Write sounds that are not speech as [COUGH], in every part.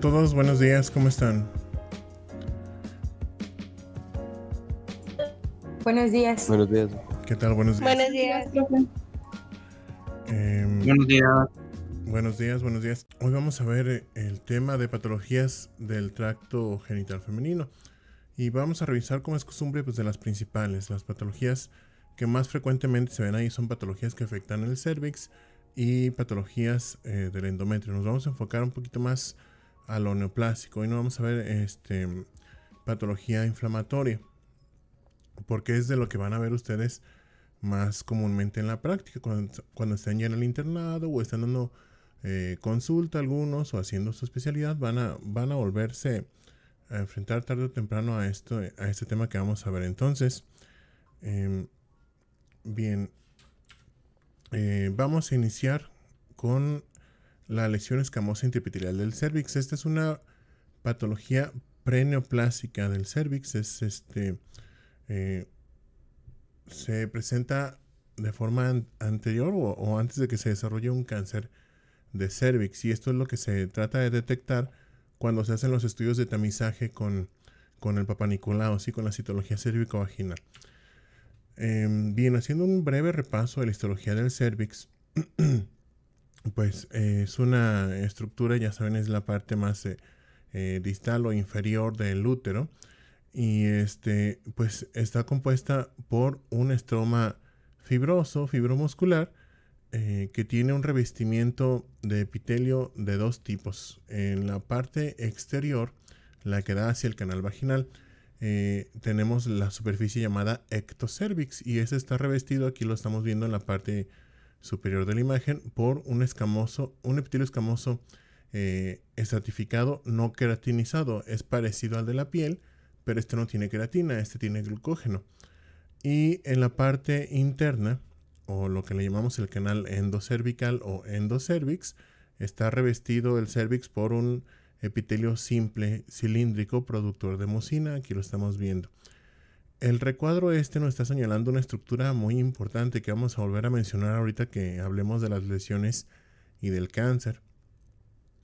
todos, buenos días, ¿cómo están? Buenos días. Buenos días. ¿Qué tal? Buenos días. Buenos días, em, buenos días. Buenos días, buenos días. Hoy vamos a ver eh, el tema de patologías del tracto genital femenino y vamos a revisar como es costumbre pues de las principales, las patologías que más frecuentemente se ven ahí son patologías que afectan el cervix y patologías eh, del endometrio. Nos vamos a enfocar un poquito más al neoplásico y no vamos a ver este, patología inflamatoria, porque es de lo que van a ver ustedes más comúnmente en la práctica, cuando, estén ya en el internado o están dando eh, consulta algunos o haciendo su especialidad, van a, van a volverse a enfrentar tarde o temprano a, esto, a este tema que vamos a ver. Entonces, em, bien, eh, vamos a iniciar con la lesión escamosa intraepitelial del cervix. Esta es una patología preneoplásica del cervix. Es este. Eh, se presenta de forma anterior o, antes de que se desarrolle un cáncer de cervix. Y esto es lo que se trata de detectar cuando se hacen los estudios de tamizaje con, con el papanicolao, y con la citología cérvico-vaginal. Em, bien, haciendo un breve repaso de la histología del cervix. [CLEARS THROAT] pues eh, es una estructura, ya saben, es la parte más eh, eh, distal o inferior del útero. Y este, pues está compuesta por un estroma fibroso, fibromuscular, que tiene un revestimiento de epitelio de dos tipos. En la parte exterior, la que da hacia el canal vaginal, tenemos la superficie llamada ectocervix y ese está revestido, aquí lo estamos viendo en la parte superior de la imagen por un escamoso, un epitelio escamoso eh, estratificado no queratinizado. Es parecido al de la piel, pero este no tiene queratina, este tiene glucógeno. Y en la parte interna, o lo que le llamamos el canal endocervical o endocervix, está revestido el cervix por un epitelio simple cilíndrico productor de mucina. Aquí lo estamos viendo. El recuadro este nos está señalando una estructura muy importante que vamos a volver a mencionar ahorita que hablemos de las lesiones y del cáncer.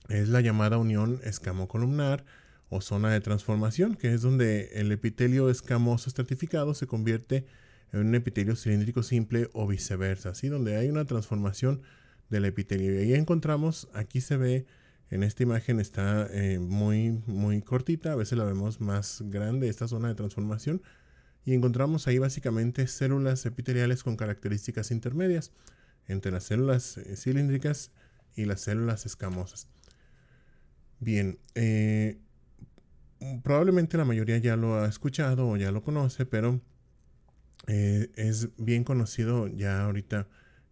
Es la llamada unión columnar o zona de transformación, que es donde el epitelio escamoso estratificado se convierte en un epitelio cilíndrico simple o viceversa, así donde hay una transformación del epitelio. Y ahí encontramos, aquí se ve, en esta imagen está eh, muy, muy cortita, a veces la vemos más grande esta zona de transformación y encontramos ahí básicamente células epiteliales con características intermedias entre las células eh, cilíndricas y las células escamosas. Bien, eh, probablemente la mayoría ya lo ha escuchado o ya lo conoce, pero eh, es bien conocido ya ahorita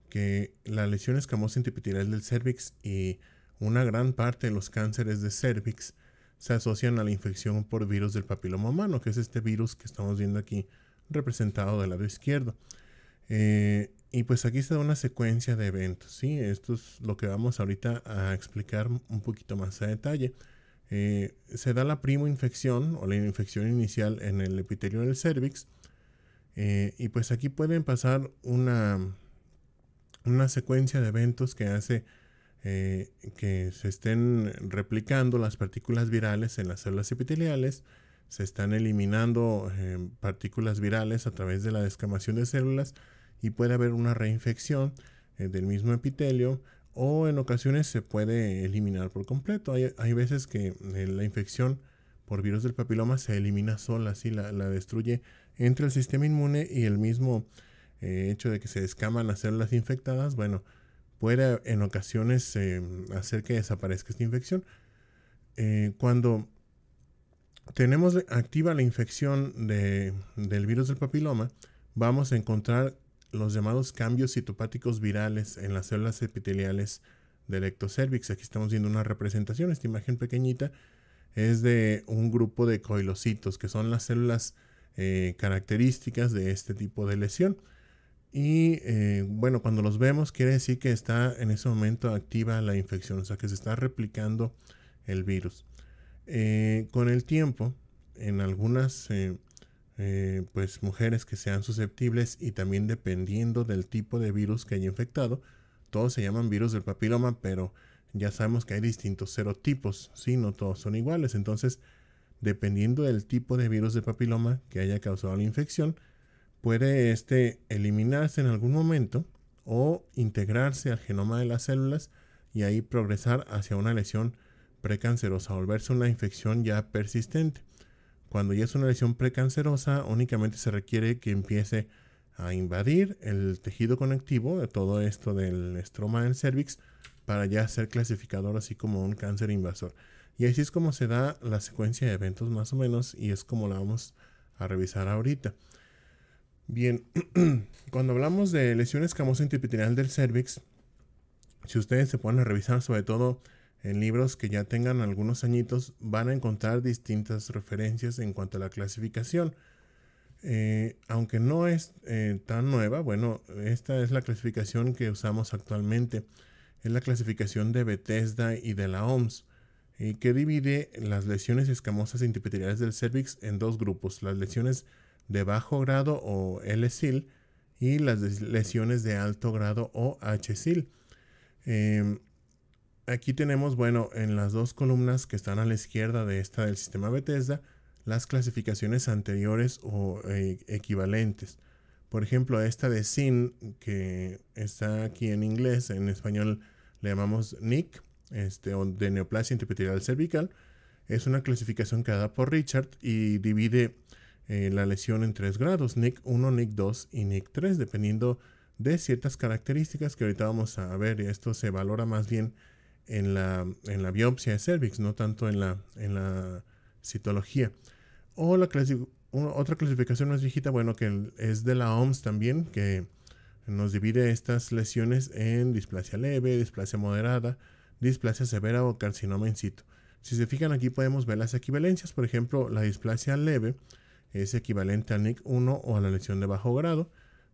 que la lesión escamosa intraepitelial del cervix y una gran parte de los cánceres de cervix se asocian a la infección por virus del papiloma humano, que es este virus que estamos viendo aquí representado del lado izquierdo. Eh, y pues aquí se da una secuencia de eventos, ¿sí? Esto es lo que vamos ahorita a explicar un poquito más a detalle. Eh, se da la primo infección o la infección inicial en el epitelio del cervix. Eh, y pues aquí pueden pasar una, una secuencia de eventos que hace eh, que se estén replicando las partículas virales en las células epiteliales, se están eliminando eh, partículas virales a través de la descamación de células y puede haber una reinfección eh, del mismo epitelio o en ocasiones se puede eliminar por completo. Hay, veces que la infección por virus del papiloma se elimina sola, así la, la, destruye entre el sistema inmune y el mismo hecho de que se descaman las células infectadas, bueno, Puede en ocasiones em, hacer que desaparezca esta infección. Eh, cuando tenemos activa la infección del virus del papiloma, vamos a encontrar los llamados cambios citopáticos virales en las células epiteliales del ectocervix. Aquí estamos viendo una representación, esta imagen pequeñita es de un grupo de coilocitos, que son las células eh, características de este tipo de lesión. Y eh, bueno, cuando los vemos quiere decir que está en ese momento activa la infección, o sea que se está replicando el virus. Eh, con el tiempo, en algunas eh, pues mujeres que sean susceptibles y también dependiendo del tipo de virus que haya infectado, todos se llaman virus del papiloma, pero ya sabemos que hay distintos serotipos, ¿sí? No todos son iguales. Entonces, dependiendo del tipo de virus del papiloma que haya causado la infección, puede este eliminarse en algún momento o integrarse al genoma de las células y ahí progresar hacia una lesión precancerosa, volverse una infección ya persistente. Cuando ya es una lesión precancerosa, únicamente se requiere que empiece a invadir el tejido conectivo de todo esto del estroma del cervix para ya ser clasificador así como un cáncer invasor. Y así es como se da la secuencia de eventos más o menos y es como la vamos a revisar ahorita. Bien, [CLEARS THROAT] cuando hablamos de lesión escamosa intraepitelial del cervix, si ustedes se ponen a revisar, sobre todo en libros que ya tengan algunos añitos, van a encontrar distintas referencias en cuanto a la clasificación. Eh, aunque no es eh, tan nueva, bueno, esta es la clasificación que usamos actualmente. Es la clasificación de Bethesda y de la OMS, que divide las lesiones escamosas intraepiteliales del cervix en dos grupos. Las lesiones de bajo grado o LSIL y las lesiones de alto grado o h Eh, aquí tenemos, bueno, en las dos columnas que están a la izquierda de esta del sistema Bethesda, las clasificaciones anteriores o eh, equivalentes. Por ejemplo, esta de SIN, que está aquí en inglés, en español le llamamos NIC, este, o de neoplasia interpetilial cervical, es una clasificación que da por Richard y divide eh, la lesión en tres grados, NIC 1, NIC 2 y NIC 3, dependiendo de ciertas características que ahorita vamos a ver. Esto se valora más bien en la, biopsia de cervix, no tanto en la, en la citología. O la otra clasificación más viejita, bueno, que es de la OMS también, que nos divide estas lesiones en displasia leve, displasia moderada, displasia severa o carcinoma en cito... Si se fijan aquí podemos ver las equivalencias, por ejemplo, la displasia leve es equivalente a NIC 1 o a la lesión de bajo grado.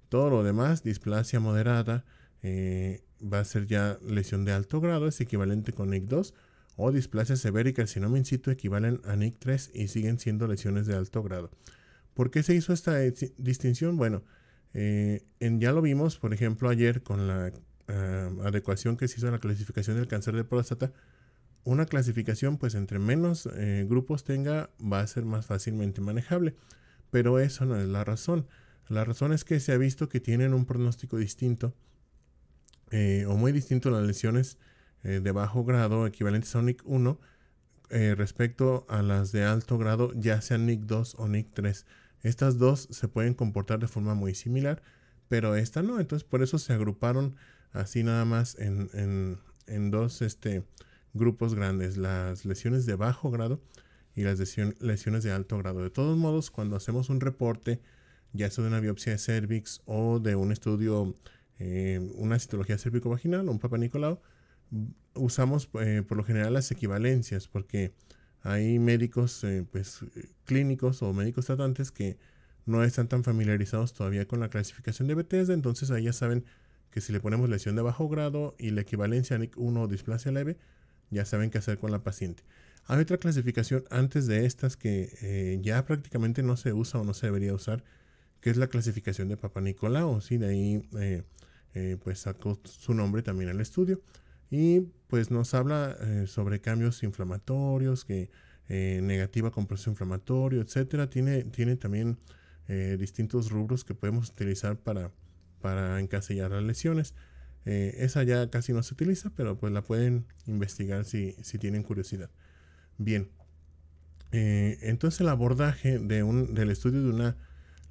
Todo lo demás, displasia moderada, eh, va a ser ya lesión de alto grado, es equivalente con NIC 2 o displasia severa si no me incito, equivalen a NIC 3 y siguen siendo lesiones de alto grado. ¿Por qué se hizo esta eh, distinción? Bueno, eh, en, ya lo vimos, por ejemplo, ayer con la ah, adecuación que se hizo a la clasificación del cáncer de próstata, una clasificación, pues entre menos eh, grupos tenga, va a ser más fácilmente manejable. Pero eso no es la razón. La razón es que se ha visto que tienen un pronóstico distinto eh, o muy distinto las lesiones eh, de bajo grado equivalentes a NIC 1 respecto a las de alto grado, ya sean NIC 2 o NIC 3. Estas dos se pueden comportar de forma muy similar, pero esta no. Entonces por eso se agruparon así nada más en, en dos este, grupos grandes, las lesiones de bajo grado y las lesiones de alto grado. De todos modos, cuando hacemos un reporte, ya sea de una biopsia de cervix o de un estudio, eh, una citología cérvico-vaginal o un Papa Nicolau, usamos eh, por lo general las equivalencias, porque hay médicos eh, pues, clínicos o médicos tratantes que no están tan familiarizados todavía con la clasificación de Bethesda, entonces ahí ya saben que si le ponemos lesión de bajo grado y la equivalencia NIC 1 o displasia leve, ya saben qué hacer con la paciente. Hay otra clasificación antes de estas que eh, ya prácticamente no se usa o no se debería usar, que es la clasificación de Papa Nicolau. De ahí eh, eh, pues sacó su nombre también al estudio. Y pues nos habla sobre cambios inflamatorios, que negativa con inflamatoria, inflamatorio, etcétera. Tiene, también distintos rubros que podemos utilizar para, para encasillar las lesiones. Eh, esa ya casi no se utiliza, pero pues la pueden investigar si, tienen curiosidad. Bien, eh, entonces el abordaje de un, del estudio de una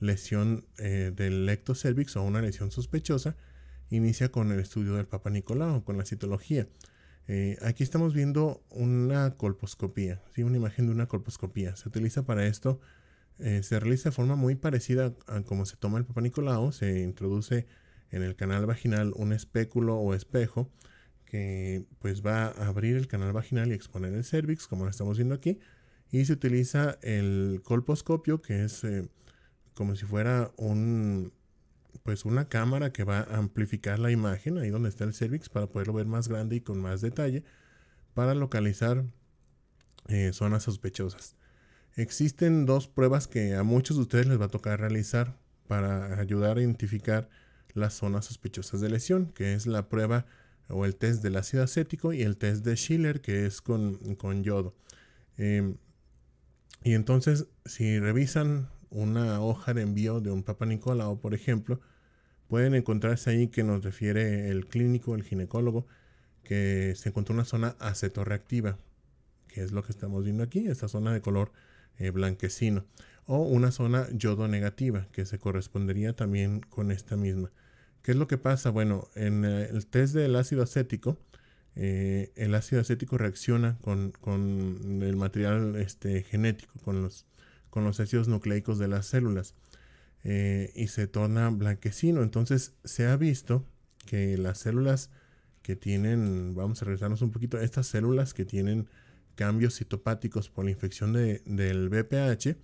lesión eh, del ectocervix o una lesión sospechosa inicia con el estudio del Papa con la citología. aquí estamos viendo una colposcopía, una imagen de una colposcopía. Se utiliza para esto, se realiza de forma muy parecida a como se toma el Papa Nicolau, se introduce en el canal vaginal un espéculo o espejo que pues va a abrir el canal vaginal y exponer el cervix, como lo estamos viendo aquí. Y se utiliza el colposcopio, que es eh, como si fuera un pues una cámara que va a amplificar la imagen ahí donde está el cervix para poderlo ver más grande y con más detalle para localizar eh, zonas sospechosas. Existen dos pruebas que a muchos de ustedes les va a tocar realizar para ayudar a identificar las zonas sospechosas de lesión, que es la prueba o el test del ácido acético y el test de Schiller, que es con, yodo. Em, y entonces, si revisan una hoja de envío de un Papa Nicolau, por ejemplo, pueden encontrarse ahí que nos refiere el clínico, el ginecólogo, que se encontró una zona acetorreactiva, que es lo que estamos viendo aquí, esta zona de color eh, blanquecino, o una zona yodo negativa, que se correspondería también con esta misma. ¿Qué es lo que pasa? Bueno, en eh, el test del ácido acético, eh, el ácido acético reacciona con, el material este, genético, con los, ácidos nucleicos de las células eh, y se torna blanquecino. Entonces se ha visto que las células que tienen, vamos a regresarnos un poquito, estas células que tienen cambios citopáticos por la infección del BPH,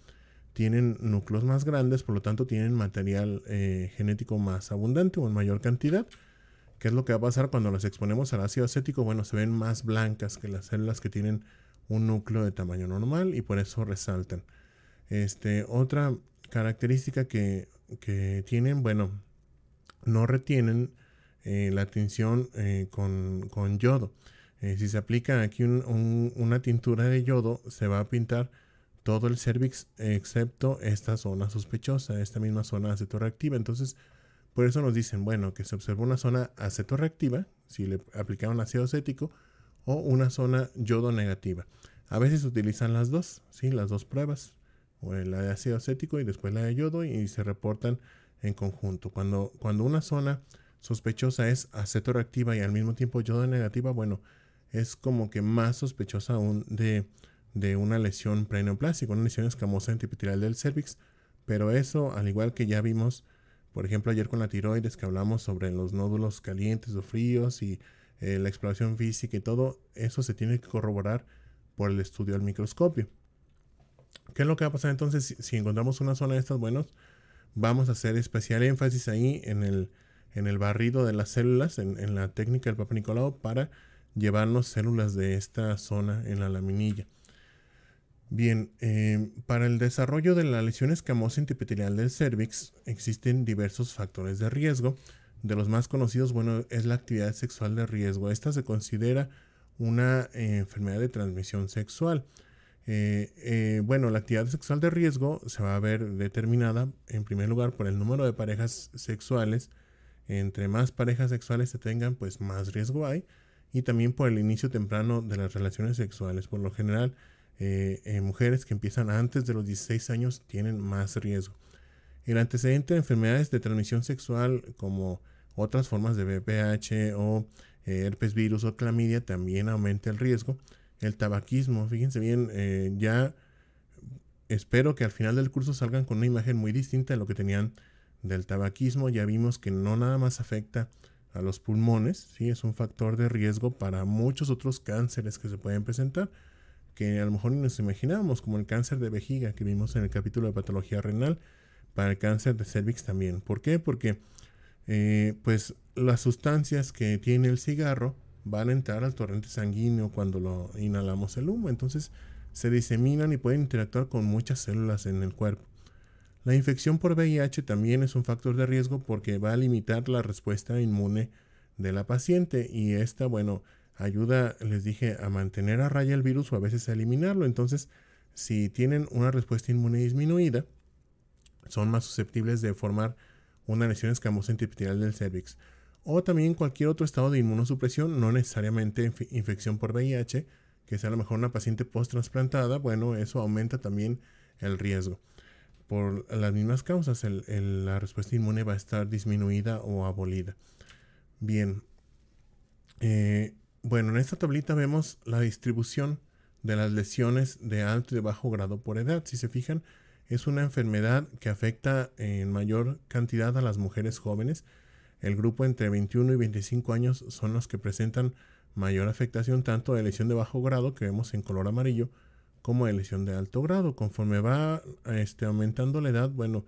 tienen núcleos más grandes, por lo tanto tienen material eh, genético más abundante o en mayor cantidad. ¿Qué es lo que va a pasar cuando las exponemos al ácido acético? Bueno, se ven más blancas que las células que tienen un núcleo de tamaño normal y por eso resaltan. Este, otra característica que, tienen, bueno, no retienen eh, la tinción eh, con, yodo. si se aplica aquí una tintura de yodo, se va a pintar todo el cervix excepto esta zona sospechosa, esta misma zona acetorreactiva. Entonces, por eso nos dicen, bueno, que se observó una zona acetorreactiva, si le aplicaron ácido acético, o una zona yodo negativa. A veces utilizan las dos, ¿sí? las dos pruebas, o la de ácido acético y después la de yodo, y se reportan en conjunto. Cuando, cuando una zona sospechosa es acetorreactiva y al mismo tiempo yodo negativa, bueno, es como que más sospechosa aún de de una lesión preneoplástica, una lesión escamosa intraepitelial del cervix, pero eso, al igual que ya vimos, por ejemplo, ayer con la tiroides que hablamos sobre los nódulos calientes o fríos y eh, la exploración física y todo, eso se tiene que corroborar por el estudio al microscopio. ¿Qué es lo que va a pasar entonces si, encontramos una zona de estas? Bueno, vamos a hacer especial énfasis ahí en el, en el barrido de las células, en, en la técnica del Papa Nicolau, para llevarnos células de esta zona en la laminilla. Bien, em, para el desarrollo de la lesión escamosa intraepitelial del cervix existen diversos factores de riesgo. De los más conocidos, bueno, es la actividad sexual de riesgo. Esta se considera una eh, enfermedad de transmisión sexual. Eh, eh, bueno, la actividad sexual de riesgo se va a ver determinada en primer lugar por el número de parejas sexuales. Entre más parejas sexuales se tengan, pues más riesgo hay. Y también por el inicio temprano de las relaciones sexuales. Por lo general, en eh, eh, mujeres que empiezan antes de los 16 años tienen más riesgo. El antecedente de enfermedades de transmisión sexual como otras formas de VPH o eh, herpes virus o clamidia también aumenta el riesgo. El tabaquismo, fíjense bien, ya espero que al final del curso salgan con una imagen muy distinta de lo que tenían del tabaquismo. Ya vimos que no nada más afecta a los pulmones, ¿sí? es un factor de riesgo para muchos otros cánceres que se pueden presentar que a lo mejor ni nos imaginábamos, como el cáncer de vejiga que vimos en el capítulo de patología renal, para el cáncer de cervix también. ¿Por qué? Porque eh, pues las sustancias que tiene el cigarro van a entrar al torrente sanguíneo cuando lo inhalamos el humo. Entonces se diseminan y pueden interactuar con muchas células en el cuerpo. La infección por VIH también es un factor de riesgo porque va a limitar la respuesta inmune de la paciente y esta, bueno, ayuda, les dije, a mantener a raya el virus o a veces a eliminarlo. Entonces, si tienen una respuesta inmune disminuida, son más susceptibles de formar una lesión escamosa del cervix. O también cualquier otro estado de inmunosupresión, no necesariamente infección por VIH, que sea a lo mejor una paciente post-transplantada, bueno, eso aumenta también el riesgo. Por las mismas causas, la respuesta inmune va a estar disminuida o abolida. Bien. Eh, bueno, en esta tablita vemos la distribución de las lesiones de alto y de bajo grado por edad. Si se fijan, es una enfermedad que afecta en mayor cantidad a las mujeres jóvenes. El grupo entre 21 y 25 años son los que presentan mayor afectación tanto de lesión de bajo grado, que vemos en color amarillo, como de lesión de alto grado. Conforme va este, aumentando la edad, bueno,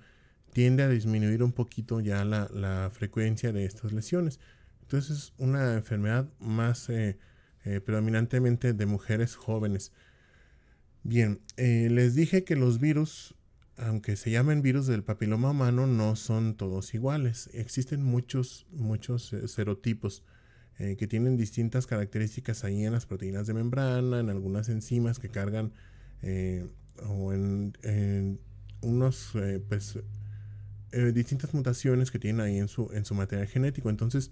tiende a disminuir un poquito ya la frecuencia de estas lesiones. Entonces es una enfermedad más eh, eh, predominantemente de mujeres jóvenes. Bien, eh, les dije que los virus, aunque se llamen virus del papiloma humano, no son todos iguales. Existen muchos, muchos serotipos que tienen distintas características ahí en las proteínas de membrana, en algunas enzimas que cargan o en, en unos pues, distintas mutaciones que tienen ahí en su, en su material genético. Entonces,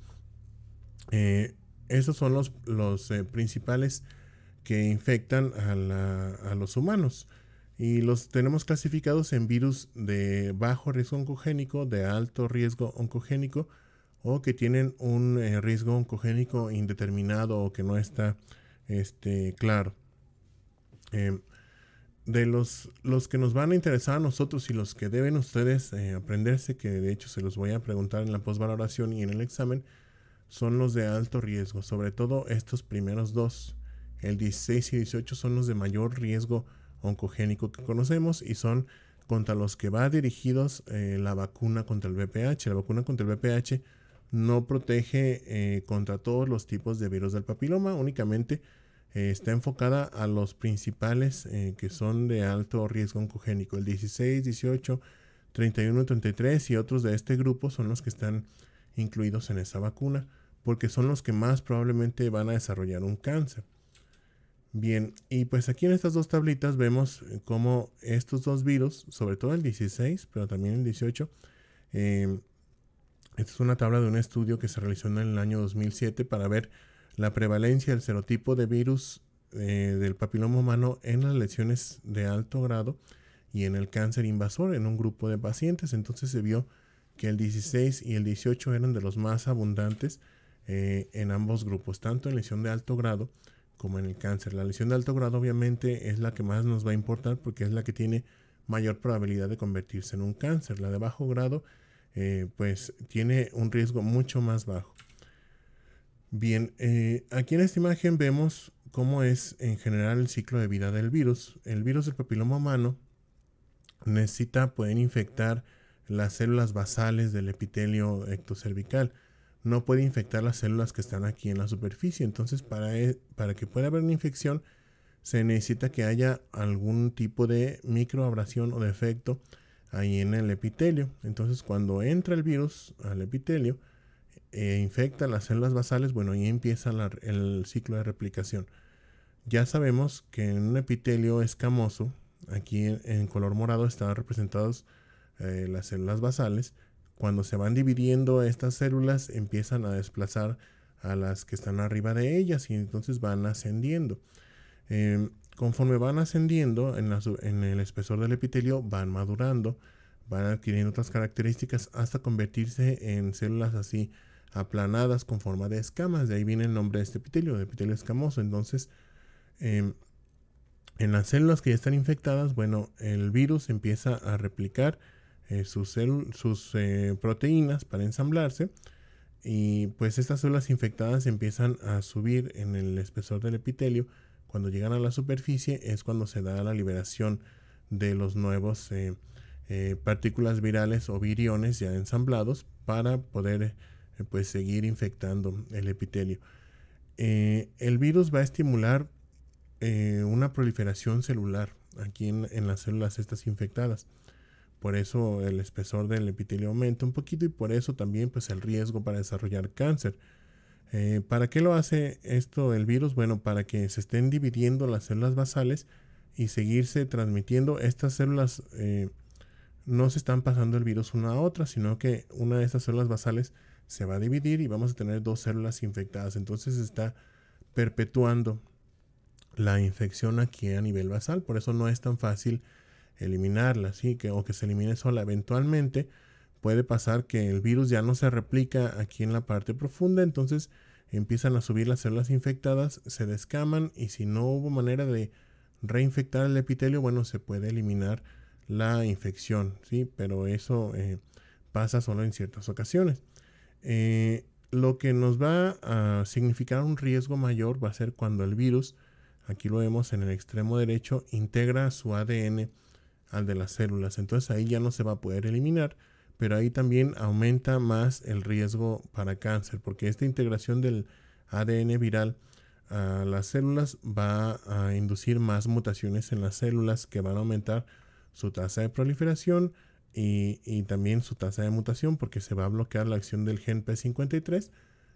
eh, esos son los, eh, principales que infectan a, los humanos. Y los tenemos clasificados en virus de bajo riesgo oncogénico, de alto riesgo oncogénico, o que tienen un eh, riesgo oncogénico indeterminado o que no está este, claro. de los, los, que nos van a interesar a nosotros y los que deben ustedes aprenderse, que de hecho se los voy a preguntar en la postvaloración y en el examen, son los de alto riesgo, sobre todo estos primeros dos. El 16 y 18 son los de mayor riesgo oncogénico que conocemos y son contra los que va dirigidos eh, la vacuna contra el VPH. La vacuna contra el VPH no protege eh, contra todos los tipos de virus del papiloma, únicamente eh, está enfocada a los principales que son de alto riesgo oncogénico. El 16, 18, 31, 33 y otros de este grupo son los que están incluidos en esa vacuna, porque son los que más probablemente van a desarrollar un cáncer. Bien, y pues aquí en estas dos tablitas vemos eh, cómo estos dos virus, sobre todo el 16, pero también el 18, em, esta es una tabla de un estudio que se realizó en el año 2007 para ver la prevalencia del serotipo de virus eh, del papiloma humano en las lesiones de alto grado y en el cáncer invasor en un grupo de pacientes. Entonces se vio que el 16 y el 18 eran de los más abundantes eh, en ambos grupos, tanto en lesión de alto grado como en el cáncer. La lesión de alto grado obviamente es la que más nos va a importar porque es la que tiene mayor probabilidad de convertirse en un cáncer. La de bajo grado eh, pues tiene un riesgo mucho más bajo. Bien, eh, aquí en esta imagen vemos cómo es en general el ciclo de vida del virus. El virus del papiloma humano necesita, pueden infectar las células basales del epitelio ectocervical. No puede infectar las células que están aquí en la superficie. Entonces, para, e, para que pueda haber una infección, se necesita que haya algún tipo de microabrasión o defecto ahí en el epitelio. Entonces, cuando entra el virus al epitelio e infecta las células basales, bueno, y empieza el ciclo de replicación. Ya sabemos que en un epitelio escamoso, aquí en color morado están representados eh, las células basales, cuando se van dividiendo estas células empiezan a desplazar a las que están arriba de ellas y entonces van ascendiendo. Em, conforme van ascendiendo en, el espesor del epitelio van madurando, van adquiriendo otras características hasta convertirse en células así aplanadas con forma de escamas. De ahí viene el nombre de este epitelio, de epitelio escamoso. Entonces, em, en las células que ya están infectadas, bueno, el virus empieza a replicar eh, sus, sus eh, proteínas para ensamblarse y pues estas células infectadas empiezan a subir en el espesor del epitelio. Cuando llegan a la superficie es cuando se da la liberación de los nuevos eh, partículas virales o viriones ya ensamblados para poder pues seguir infectando el epitelio. el virus va a estimular una proliferación celular aquí en, en las células estas infectadas por eso el espesor del epitelio aumenta un poquito y por eso también pues el riesgo para desarrollar cáncer. Eh, ¿Para qué lo hace esto el virus? Bueno, para que se estén dividiendo las células basales y seguirse transmitiendo. Estas células eh, no se están pasando el virus una a otra, sino que una de estas células basales se va a dividir y vamos a tener dos células infectadas. Entonces está perpetuando la infección aquí a nivel basal. Por eso no es tan fácil eliminarla, ¿sí? que, o que se elimine sola. Eventualmente puede pasar que el virus ya no se replica aquí en la parte profunda, entonces empiezan a subir las células infectadas, se descaman y si no hubo manera de reinfectar el epitelio, bueno, se puede eliminar la infección, ¿sí? pero eso eh, pasa solo en ciertas ocasiones. Eh, lo que nos va a significar un riesgo mayor va a ser cuando el virus, aquí lo vemos en el extremo derecho, integra su ADN al de las células. Entonces ahí ya no se va a poder eliminar, pero ahí también aumenta más el riesgo para cáncer, porque esta integración del ADN viral a las células va a inducir más mutaciones en las células que van a aumentar su tasa de proliferación y, también su tasa de mutación, porque se va a bloquear la acción del gen P53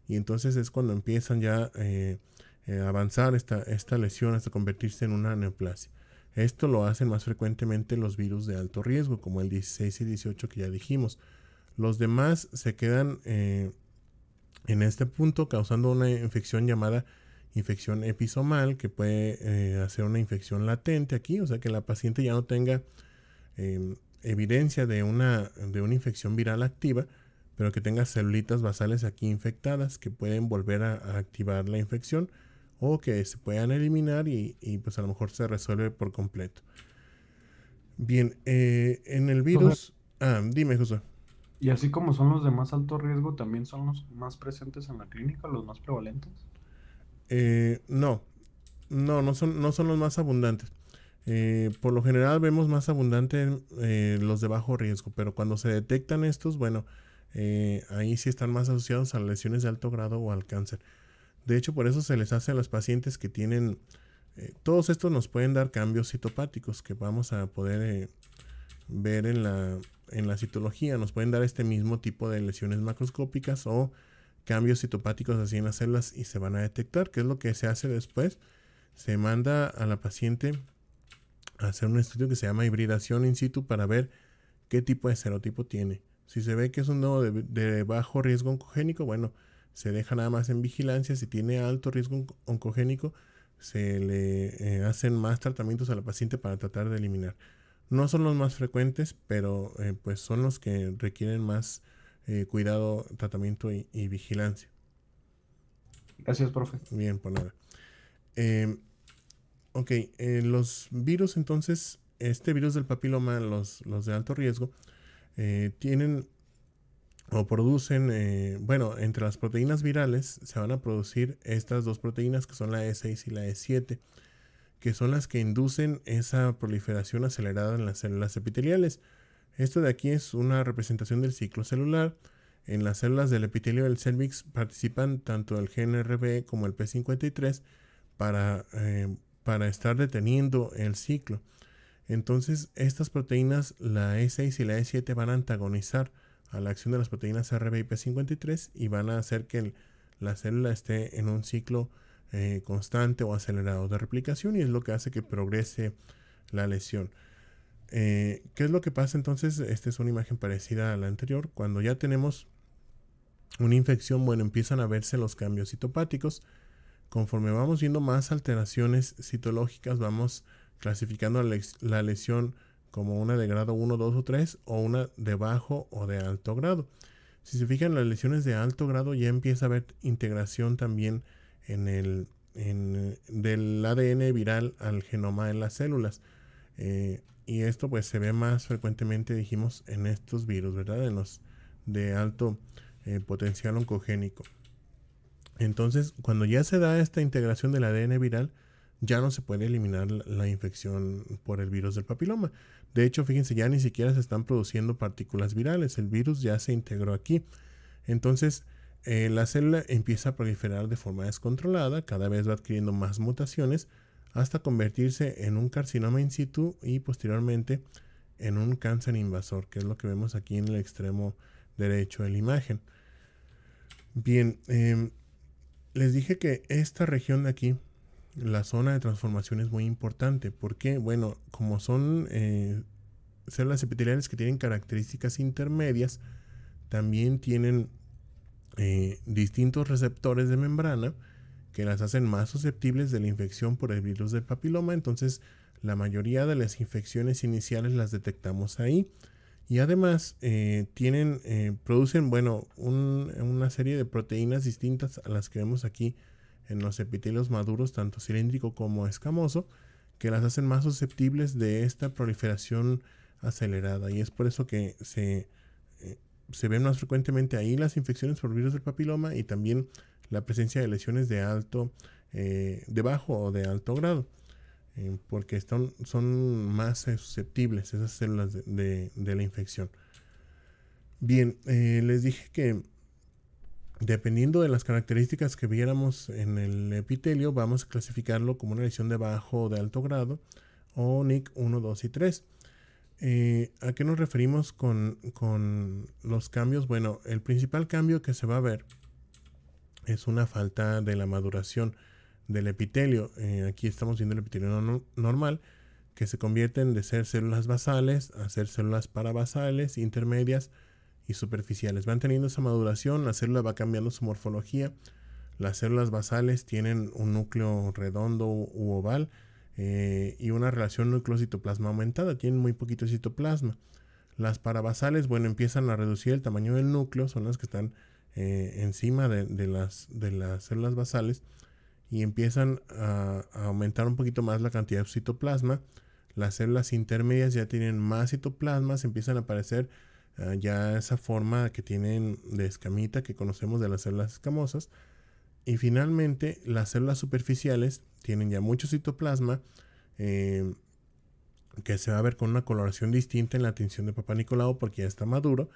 y entonces es cuando empiezan ya... a eh, eh, avanzar esta, esta lesión hasta convertirse en una neoplasia. Esto lo hacen más frecuentemente los virus de alto riesgo, como el 16 y 18 que ya dijimos. Los demás se quedan eh, en este punto causando una infección llamada infección episomal, que puede eh, hacer una infección latente aquí, o sea que la paciente ya no tenga em, evidencia de una, infección viral activa, pero que tenga celulitas basales aquí infectadas que pueden volver a activar la infección o que se puedan eliminar y, pues a lo mejor se resuelve por completo. Bien, eh, en el virus... Ah, dime, José. Y así como son los de más alto riesgo, ¿también son los más presentes en la clínica, los más prevalentes? Eh, no, no, no son, no son los más abundantes. Eh, por lo general vemos más abundantes los de bajo riesgo, pero cuando se detectan estos, bueno, ahí sí están más asociados a lesiones de alto grado o al cáncer. De hecho, por eso se les hace a los pacientes que tienen... Eh, todos estos nos pueden dar cambios citopáticos que vamos a poder eh, ver en la, en la citología. Nos pueden dar este mismo tipo de lesiones macroscópicas o cambios citopáticos así en las células y se van a detectar. ¿Qué es lo que se hace después? Se manda a la paciente a hacer un estudio que se llama hibridación in situ para ver qué tipo de serotipo tiene. Si se ve que es un nodo de bajo riesgo oncogénico, bueno, se deja nada más en vigilancia, si tiene alto riesgo oncogénico, se le eh, hacen más tratamientos a la paciente para tratar de eliminar. No son los más frecuentes, pero eh, pues son los que requieren más eh, cuidado, tratamiento y, vigilancia. Gracias, profe. Bien, por nada. Em, ok, los virus entonces, este virus del papiloma, los de alto riesgo, tienen o producen, eh, bueno, entre las proteínas virales se van a producir estas dos proteínas que son la E6 y la E7, que son las que inducen esa proliferación acelerada en las células epiteliales. Esto de aquí es una representación del ciclo celular. En las células del epitelio del cervix participan tanto el GNRB como el P53 para, eh, para estar deteniendo el ciclo. Entonces, estas proteínas, la E6 y la E7, van a antagonizar a la acción de las proteínas RBIP53 y van a hacer que la célula esté en un ciclo eh, constante o acelerado de replicación y es lo que hace que progrese la lesión. Eh, ¿Qué es lo que pasa entonces? Esta es una imagen parecida a la anterior. Cuando ya tenemos una infección, bueno, empiezan a verse los cambios citopáticos. Conforme vamos viendo más alteraciones citológicas, vamos clasificando la lesión como una de grado 1, 2 o 3 o una de bajo o de alto grado. Si se fijan, las lesiones de alto grado ya empieza a haber integración también en el, del ADN viral al genoma de las células. Eh, y esto pues se ve más frecuentemente, dijimos, en estos virus, ¿verdad? En los de alto eh, potencial oncogénico. Entonces, cuando ya se da esta integración del ADN viral, ya no se puede eliminar la infección por el virus del papiloma. De hecho, fíjense, ya ni siquiera se están produciendo partículas virales, el virus ya se integró aquí. Entonces, eh, la célula empieza a proliferar de forma descontrolada, cada vez va adquiriendo más mutaciones hasta convertirse en un carcinoma in situ y posteriormente en un cáncer invasor, que es lo que vemos aquí en el extremo derecho de la imagen. Bien, em, les dije que esta región de aquí la zona de transformación es muy importante. porque Bueno, como son eh, células epiteliales que tienen características intermedias, también tienen eh, distintos receptores de membrana que las hacen más susceptibles de la infección por el virus del papiloma. Entonces, la mayoría de las infecciones iniciales las detectamos ahí. Y además eh, tienen, producen, bueno, una serie de proteínas distintas a las que vemos aquí en los epitelios maduros, tanto cilíndrico como escamoso, que las hacen más susceptibles de esta proliferación acelerada. Y es por eso que se, eh, se ven más frecuentemente ahí las infecciones por virus del papiloma y también la presencia de lesiones de alto, eh, de bajo o de alto grado, eh, porque son más susceptibles esas células de la infección. Bien, les dije que dependiendo de las características que viéramos en el epitelio, vamos a clasificarlo como una lesión de bajo o de alto grado o NIC 1, 2 y 3. Eh, ¿A qué nos referimos con, los cambios? Bueno, el principal cambio que se va a ver es una falta de la maduración del epitelio. Eh, aquí estamos viendo el epitelio normal, que se en de ser células basales a ser células parabasales, intermedias y superficiales. Van teniendo esa maduración, la célula va cambiando su morfología. Las células basales tienen un núcleo redondo u oval eh, y una relación núcleo-citoplasma aumentada, tienen muy poquito citoplasma. Las parabasales, bueno, empiezan a reducir el tamaño del núcleo, son las que están eh, encima de, las, de las células basales y empiezan a, aumentar un poquito más la cantidad de citoplasma. Las células intermedias ya tienen más citoplasma, se empiezan a aparecer Ah, ya esa forma que tienen de escamita que conocemos de las células escamosas. Y finalmente, las células superficiales tienen ya mucho citoplasma eh, que se va a ver con una coloración distinta en la tinción de papá Nicolau porque ya está maduro.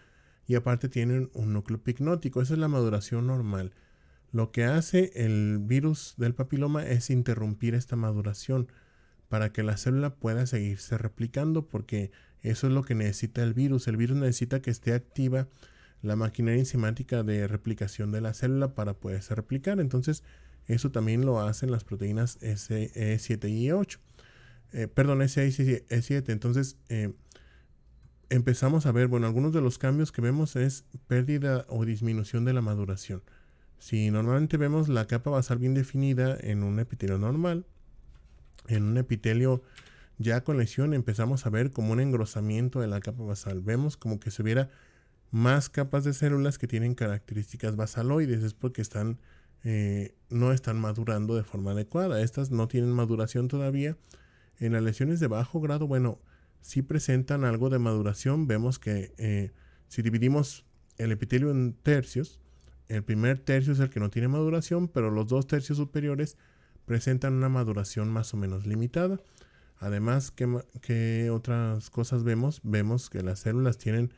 Y aparte tienen un núcleo pignótico. Esa es la maduración normal. Lo que hace el virus del papiloma es interrumpir esta maduración para que la célula pueda seguirse replicando porque eso es lo que necesita el virus. El virus necesita que esté activa la maquinaria enzimática de replicación de la célula para poderse replicar. Entonces, eso también lo hacen las proteínas E7 y E8. Eh, perdón, s y E7. E Entonces, eh, empezamos a ver, bueno, algunos de los cambios que vemos es pérdida o disminución de la maduración. Si normalmente vemos la capa basal bien definida en un epitelio normal, en un epitelio ya con lesión empezamos a ver como un engrosamiento de la capa basal. Vemos como que se hubiera más capas de células que tienen características basaloides. Es porque están, eh, no están madurando de forma adecuada. Estas no tienen maduración todavía. En las lesiones de bajo grado, bueno, sí presentan algo de maduración. Vemos que eh, si dividimos el epitelio en tercios, el primer tercio es el que no tiene maduración, pero los dos tercios superiores presentan una maduración más o menos limitada. Además, ¿qué, otras cosas vemos? Vemos que las células tienen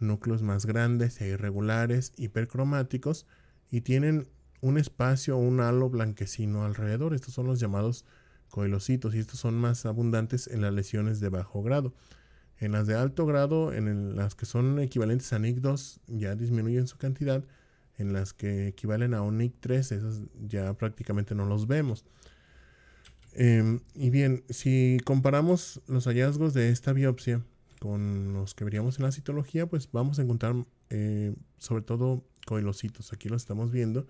núcleos más grandes e irregulares, hipercromáticos, y tienen un espacio un halo blanquecino alrededor. Estos son los llamados coilocitos y estos son más abundantes en las lesiones de bajo grado. En las de alto grado, en las que son equivalentes a NIC2, ya disminuyen su cantidad. En las que equivalen a un NIC3, esas ya prácticamente no los vemos. Em, y bien, si comparamos los hallazgos de esta biopsia con los que veríamos en la citología, pues vamos a encontrar eh, sobre todo coilocitos. Aquí los estamos viendo.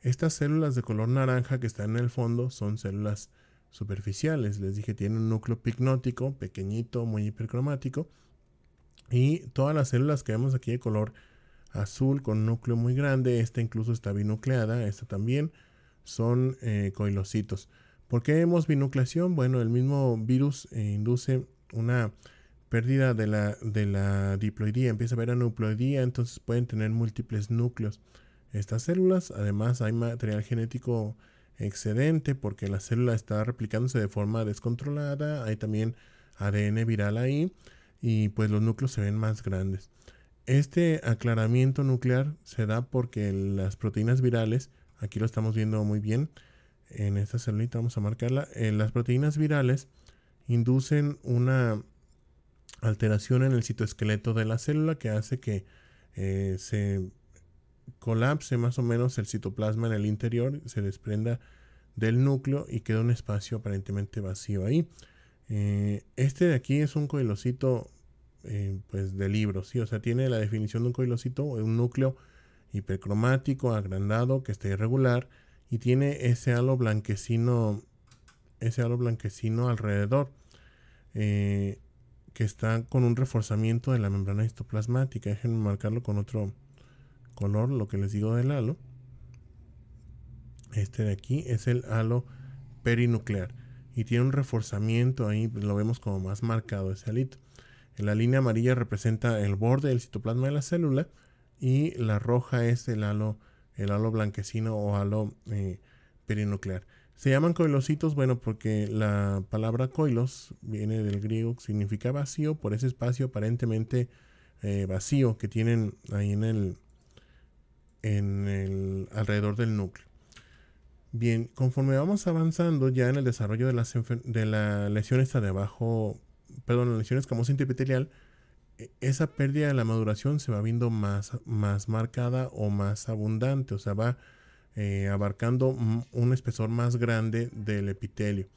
Estas células de color naranja que están en el fondo son células superficiales. Les dije, tienen un núcleo pignótico, pequeñito, muy hipercromático. Y todas las células que vemos aquí de color azul con núcleo muy grande, esta incluso está binucleada, esta también, son eh, coilocitos. ¿Por qué vemos binucleación? Bueno, el mismo virus eh, induce una pérdida de la, diploidía, empieza a haber aneuploidía, entonces pueden tener múltiples núcleos estas células. Además hay material genético excedente porque la célula está replicándose de forma descontrolada, hay también ADN viral ahí y pues los núcleos se ven más grandes. Este aclaramiento nuclear se da porque las proteínas virales, aquí lo estamos viendo muy bien, en esta celulita, vamos a marcarla, eh, las proteínas virales inducen una alteración en el citoesqueleto de la célula que hace que eh, se colapse más o menos el citoplasma en el interior, se desprenda del núcleo y queda un espacio aparentemente vacío ahí. Eh, este de aquí es un coilocito pues, de libro, ¿sí? o sea, tiene la definición de un coilocito, un núcleo hipercromático, agrandado, que está irregular, y tiene ese halo blanquecino, ese halo blanquecino alrededor, eh, que está con un reforzamiento de la membrana histoplasmática. Déjenme marcarlo con otro color, lo que les digo del halo. Este de aquí es el halo perinuclear y tiene un reforzamiento ahí, pues, lo vemos como más marcado ese halito. La línea amarilla representa el borde del citoplasma de la célula y la roja es el halo el halo blanquecino o halo eh, perinuclear. Se llaman coilocitos bueno, porque la palabra coilos viene del griego, significa vacío, por ese espacio aparentemente eh, vacío que tienen ahí en el, en el alrededor del núcleo. Bien, conforme vamos avanzando ya en el desarrollo de, las de la lesión esta de abajo, perdón, la lesión e, esa pérdida de la maduración se va viendo más, marcada o más abundante, o sea, va eh, abarcando un espesor más grande del epitelio.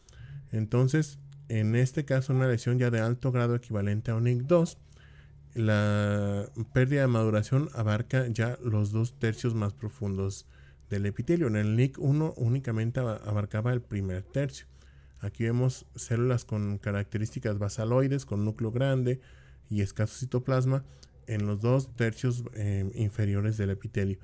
Entonces, en este caso, una lesión ya de alto grado equivalente a un nic 2 la pérdida de maduración abarca ya los dos tercios más profundos del epitelio. En el NIC1 únicamente abarcaba el primer tercio. Aquí vemos células con características basaloides, con núcleo grande, y escaso citoplasma en los dos tercios em, inferiores del epitelio.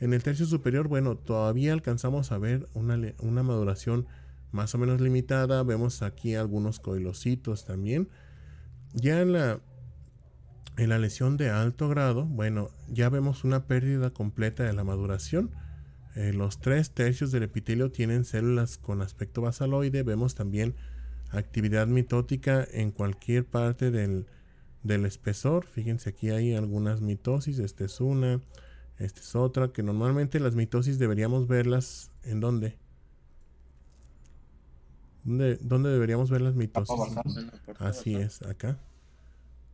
En el tercio superior, bueno, todavía alcanzamos a ver una, maduración más o menos limitada. Vemos aquí algunos coilocitos también. Ya en la, en la lesión de alto grado, bueno, ya vemos una pérdida completa de la maduración. Eh, los tres tercios del epitelio tienen células con aspecto basaloide. Vemos también actividad mitótica en cualquier parte del, del espesor. Fíjense aquí hay algunas mitosis, esta es una, esta es otra, que normalmente las mitosis deberíamos verlas en dónde? ¿Dónde, deberíamos ver las mitosis? Así es, acá.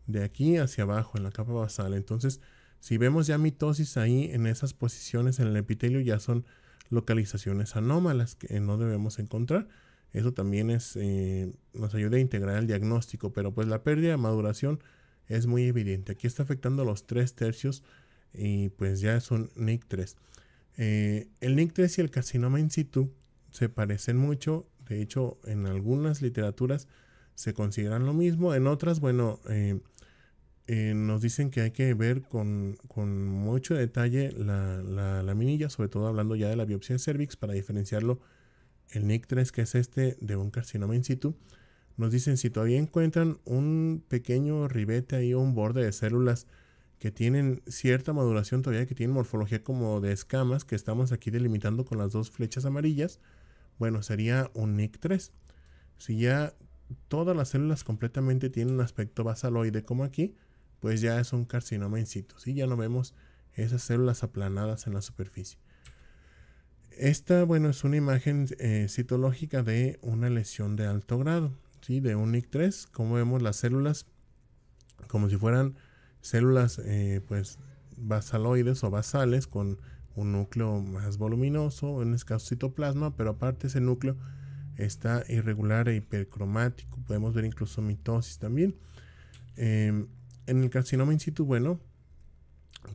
De aquí hacia abajo, en la capa basal. Entonces, si vemos ya mitosis ahí en esas posiciones en el epitelio, ya son localizaciones anómalas que no debemos encontrar. Eso también es, eh, nos ayuda a integrar el diagnóstico, pero pues la pérdida de maduración es muy evidente. Aquí está afectando los tres tercios y pues ya es un NIC3. Eh, el NIC3 y el carcinoma in situ se parecen mucho. De hecho, en algunas literaturas se consideran lo mismo. En otras, bueno, eh, eh, nos dicen que hay que ver con, mucho detalle la, la, minilla, sobre todo hablando ya de la biopsia de cervix, para diferenciarlo el NIC3, que es este, de un carcinoma in situ. Nos dicen si todavía encuentran un pequeño ribete ahí un borde de células que tienen cierta maduración todavía, que tienen morfología como de escamas, que estamos aquí delimitando con las dos flechas amarillas, bueno, sería un NIC3. Si ya todas las células completamente tienen un aspecto basaloide como aquí, pues ya es un carcinoma en situ, ya no vemos esas células aplanadas en la superficie. Esta, bueno, es una imagen eh, citológica de una lesión de alto grado de un NIC3, como vemos las células como si fueran células eh, pues basaloides o basales con un núcleo más voluminoso, en escaso este citoplasma, pero aparte ese núcleo está irregular e hipercromático. Podemos ver incluso mitosis también. Em, en el carcinoma in situ, bueno,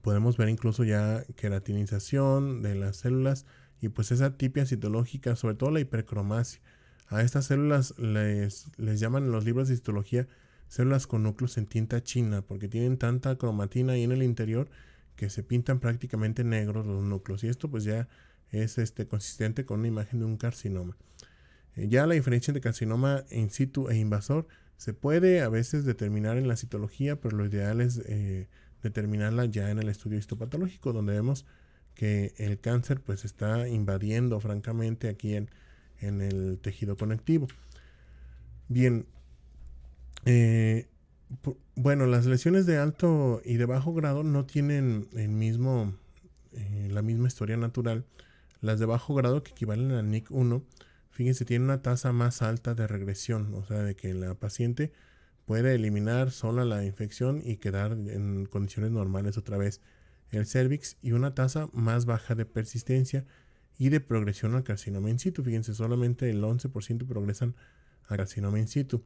podemos ver incluso ya queratinización de las células y pues esa tipia citológica, sobre todo la hipercromasia. A estas células les, les llaman en los libros de histología células con núcleos en tinta china, porque tienen tanta cromatina ahí en el interior que se pintan prácticamente negros los núcleos. Y esto pues ya es este, consistente con una imagen de un carcinoma. Eh, ya la diferencia entre carcinoma in situ e invasor se puede a veces determinar en la citología, pero lo ideal es eh, determinarla ya en el estudio histopatológico, donde vemos que el cáncer pues está invadiendo francamente aquí en en el tejido conectivo. Bien, eh, bueno, las lesiones de alto y de bajo grado no tienen el mismo, eh, la misma historia natural. Las de bajo grado que equivalen a NIC 1, fíjense, tienen una tasa más alta de regresión, o sea, de que la paciente puede eliminar sola la infección y quedar en condiciones normales otra vez el cervix y una tasa más baja de persistencia y de progresión al carcinoma in situ. Fíjense, solamente el 11% progresan al carcinoma in situ.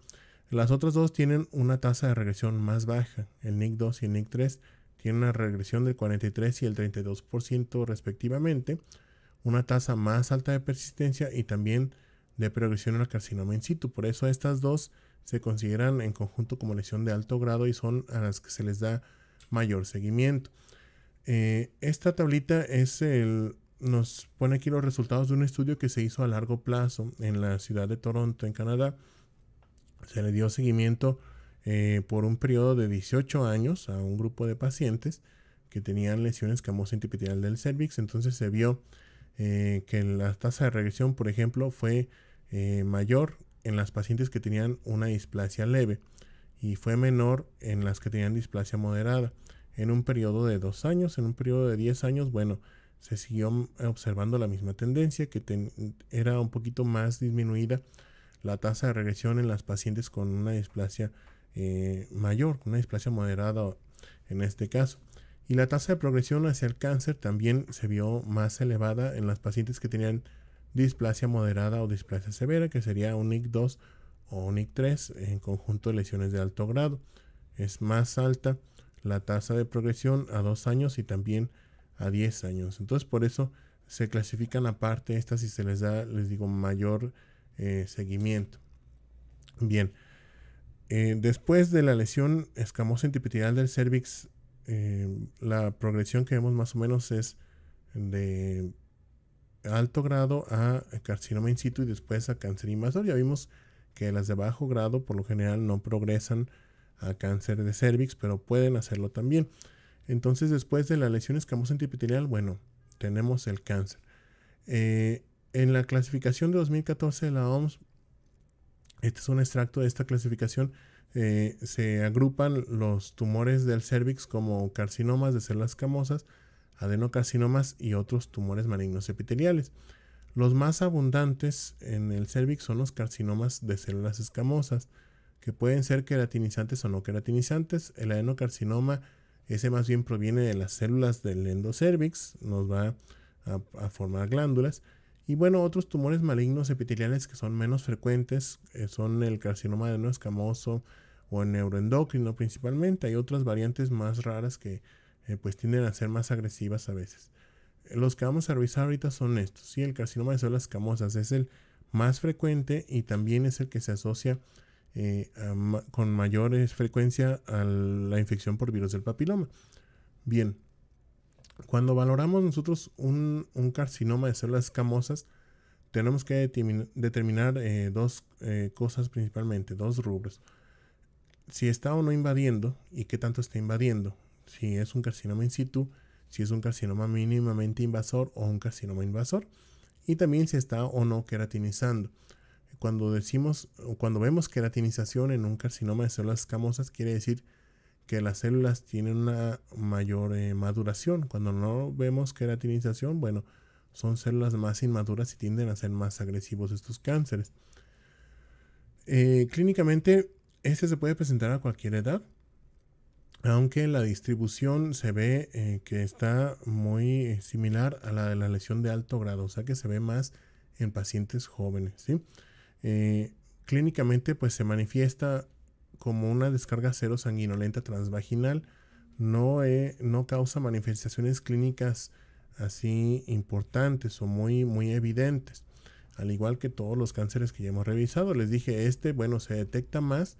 Las otras dos tienen una tasa de regresión más baja. El NIC2 y el NIC3 tienen una regresión del 43 y el 32% respectivamente. Una tasa más alta de persistencia y también de progresión al carcinoma in situ. Por eso estas dos se consideran en conjunto como lesión de alto grado y son a las que se les da mayor seguimiento. Eh, esta tablita es el nos pone aquí los resultados de un estudio que se hizo a largo plazo en la ciudad de Toronto, en Canadá. Se le dio seguimiento eh, por un periodo de 18 años a un grupo de pacientes que tenían lesiones camosa antipetial del cervix. Entonces se vio eh, que la tasa de regresión, por ejemplo, fue eh, mayor en las pacientes que tenían una displasia leve y fue menor en las que tenían displasia moderada. En un periodo de dos años, en un periodo de 10 años, bueno, se siguió mm, observando la misma tendencia, que era un poquito más disminuida la tasa de regresión en las pacientes con una displasia eh, mayor, una displasia moderada en este caso. Y la tasa de progresión hacia el cáncer también se vio más elevada en las pacientes que tenían displasia moderada o displasia severa, que sería un IC2 o un IC3 en conjunto de lesiones de alto grado. Es más alta la tasa de progresión a dos años y también a 10 años. Entonces por eso se clasifican aparte estas y se les da, les digo, mayor eh, seguimiento. Bien, eh, después de la lesión escamosa antipetidal del cervix, eh, la progresión que vemos más o menos es de alto grado a carcinoma in situ y después a cáncer invasor. Ya vimos que las de bajo grado por lo general no progresan a cáncer de cervix, pero pueden hacerlo también. Entonces, después de la lesión escamosa antipitelial, bueno, tenemos el cáncer. Eh, en la clasificación de 2014 de la OMS, este es un extracto de esta clasificación, eh, se agrupan los tumores del cervix como carcinomas de células escamosas, adenocarcinomas y otros tumores malignos epiteliales. Los más abundantes en el cervix son los carcinomas de células escamosas, que pueden ser queratinizantes o no queratinizantes. El adenocarcinoma ese más bien proviene de las células del endocervix, nos va a, formar glándulas. Y bueno, otros tumores malignos epiteliales que son menos frecuentes eh, son el carcinoma de no escamoso o el neuroendocrino principalmente. Hay otras variantes más raras que eh, pues tienden a ser más agresivas a veces. Los que vamos a revisar ahorita son estos. El carcinoma de células escamosas es el más frecuente y también es el que se asocia eh, con mayor eh, frecuencia a la infección por virus del papiloma. Bien, cuando valoramos nosotros un, carcinoma de células escamosas, tenemos que determinar eh, dos cosas principalmente, dos rubros. Si está o no invadiendo y qué tanto está invadiendo. Si es un carcinoma in situ, si es un carcinoma mínimamente invasor o un carcinoma invasor. Y también si está o no queratinizando. Cuando decimos, cuando vemos queratinización en un carcinoma de células escamosas, quiere decir que las células tienen una mayor eh, maduración. Cuando no vemos queratinización, bueno, son células más inmaduras y tienden a ser más agresivos estos cánceres. Eh, clínicamente, este se puede presentar a cualquier edad, aunque la distribución se ve eh, que está muy similar a la de la lesión de alto grado, o sea que se ve más en pacientes jóvenes, ¿sí? Eh, clínicamente pues se manifiesta como una descarga cero sanguinolenta transvaginal. No, eh, no causa manifestaciones clínicas así importantes o muy, muy evidentes. Al igual que todos los cánceres que ya hemos revisado. Les dije, este, bueno, se detecta más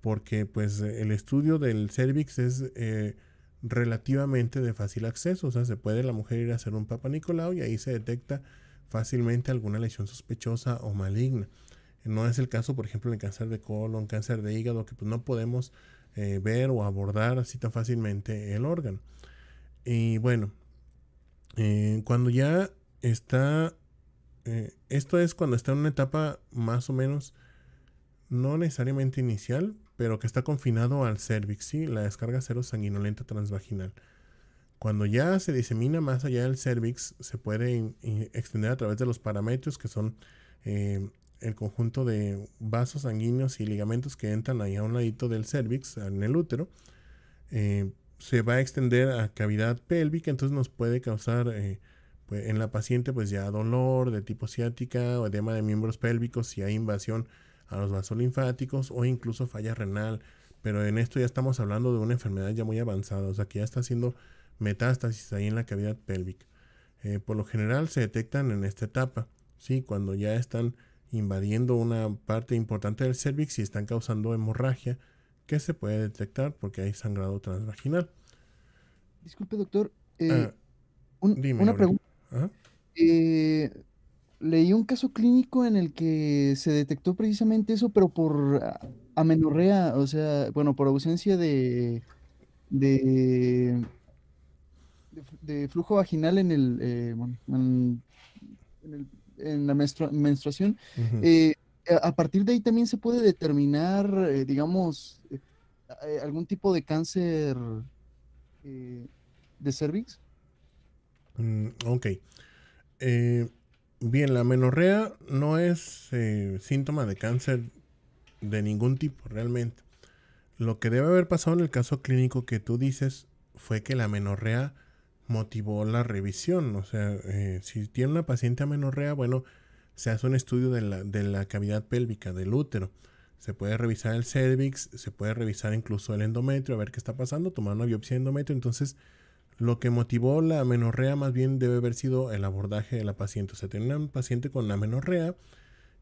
porque pues el estudio del cervix es eh, relativamente de fácil acceso. O sea, se puede la mujer ir a hacer un papa Nicolau y ahí se detecta fácilmente alguna lesión sospechosa o maligna. No es el caso, por ejemplo, del cáncer de colon, cáncer de hígado, que pues no podemos eh, ver o abordar así tan fácilmente el órgano. Y bueno, eh, cuando ya está, eh, esto es cuando está en una etapa más o menos, no necesariamente inicial, pero que está confinado al cervix, ¿sí? la descarga cero sanguinolenta transvaginal. Cuando ya se disemina más allá del cervix, se puede extender a través de los parámetros que son el conjunto de vasos sanguíneos y ligamentos que entran ahí a un ladito del cervix, en el útero, eh, se va a extender a cavidad pélvica, entonces nos puede causar eh, pues, en la paciente pues ya dolor de tipo ciática o edema de miembros pélvicos si hay invasión a los vasos linfáticos o incluso falla renal. Pero en esto ya estamos hablando de una enfermedad ya muy avanzada, o sea que ya está haciendo metástasis ahí en la cavidad pélvica. Eh, por lo general se detectan en esta etapa, ¿sí? cuando ya están invadiendo una parte importante del cervix y están causando hemorragia que se puede detectar porque hay sangrado transvaginal. Disculpe, doctor. Eh, ah, una pregunta. Eh, leí un caso clínico en el que se detectó precisamente eso, pero por amenorrea, o sea, bueno, por ausencia de, de, de, flujo vaginal en el, eh, en el en la menstruación, eh, a, partir de ahí también se puede determinar, eh, digamos, eh, algún tipo de cáncer de cervix. Mm, ok. bien, la menorrea no es síntoma de cáncer de ningún tipo realmente. Lo que debe haber pasado en el caso clínico que tú dices fue que la menorrea motivó la revisión. O sea, eh, si tiene una paciente amenorrea, bueno, se hace un estudio de la, cavidad pélvica, del útero. Se puede revisar el cervix, se puede revisar incluso el endometrio, a ver qué está pasando, tomar una biopsia de endometrio. Entonces, lo que motivó la amenorrea más bien debe haber sido el abordaje de la paciente. O sea, tiene una paciente con amenorrea,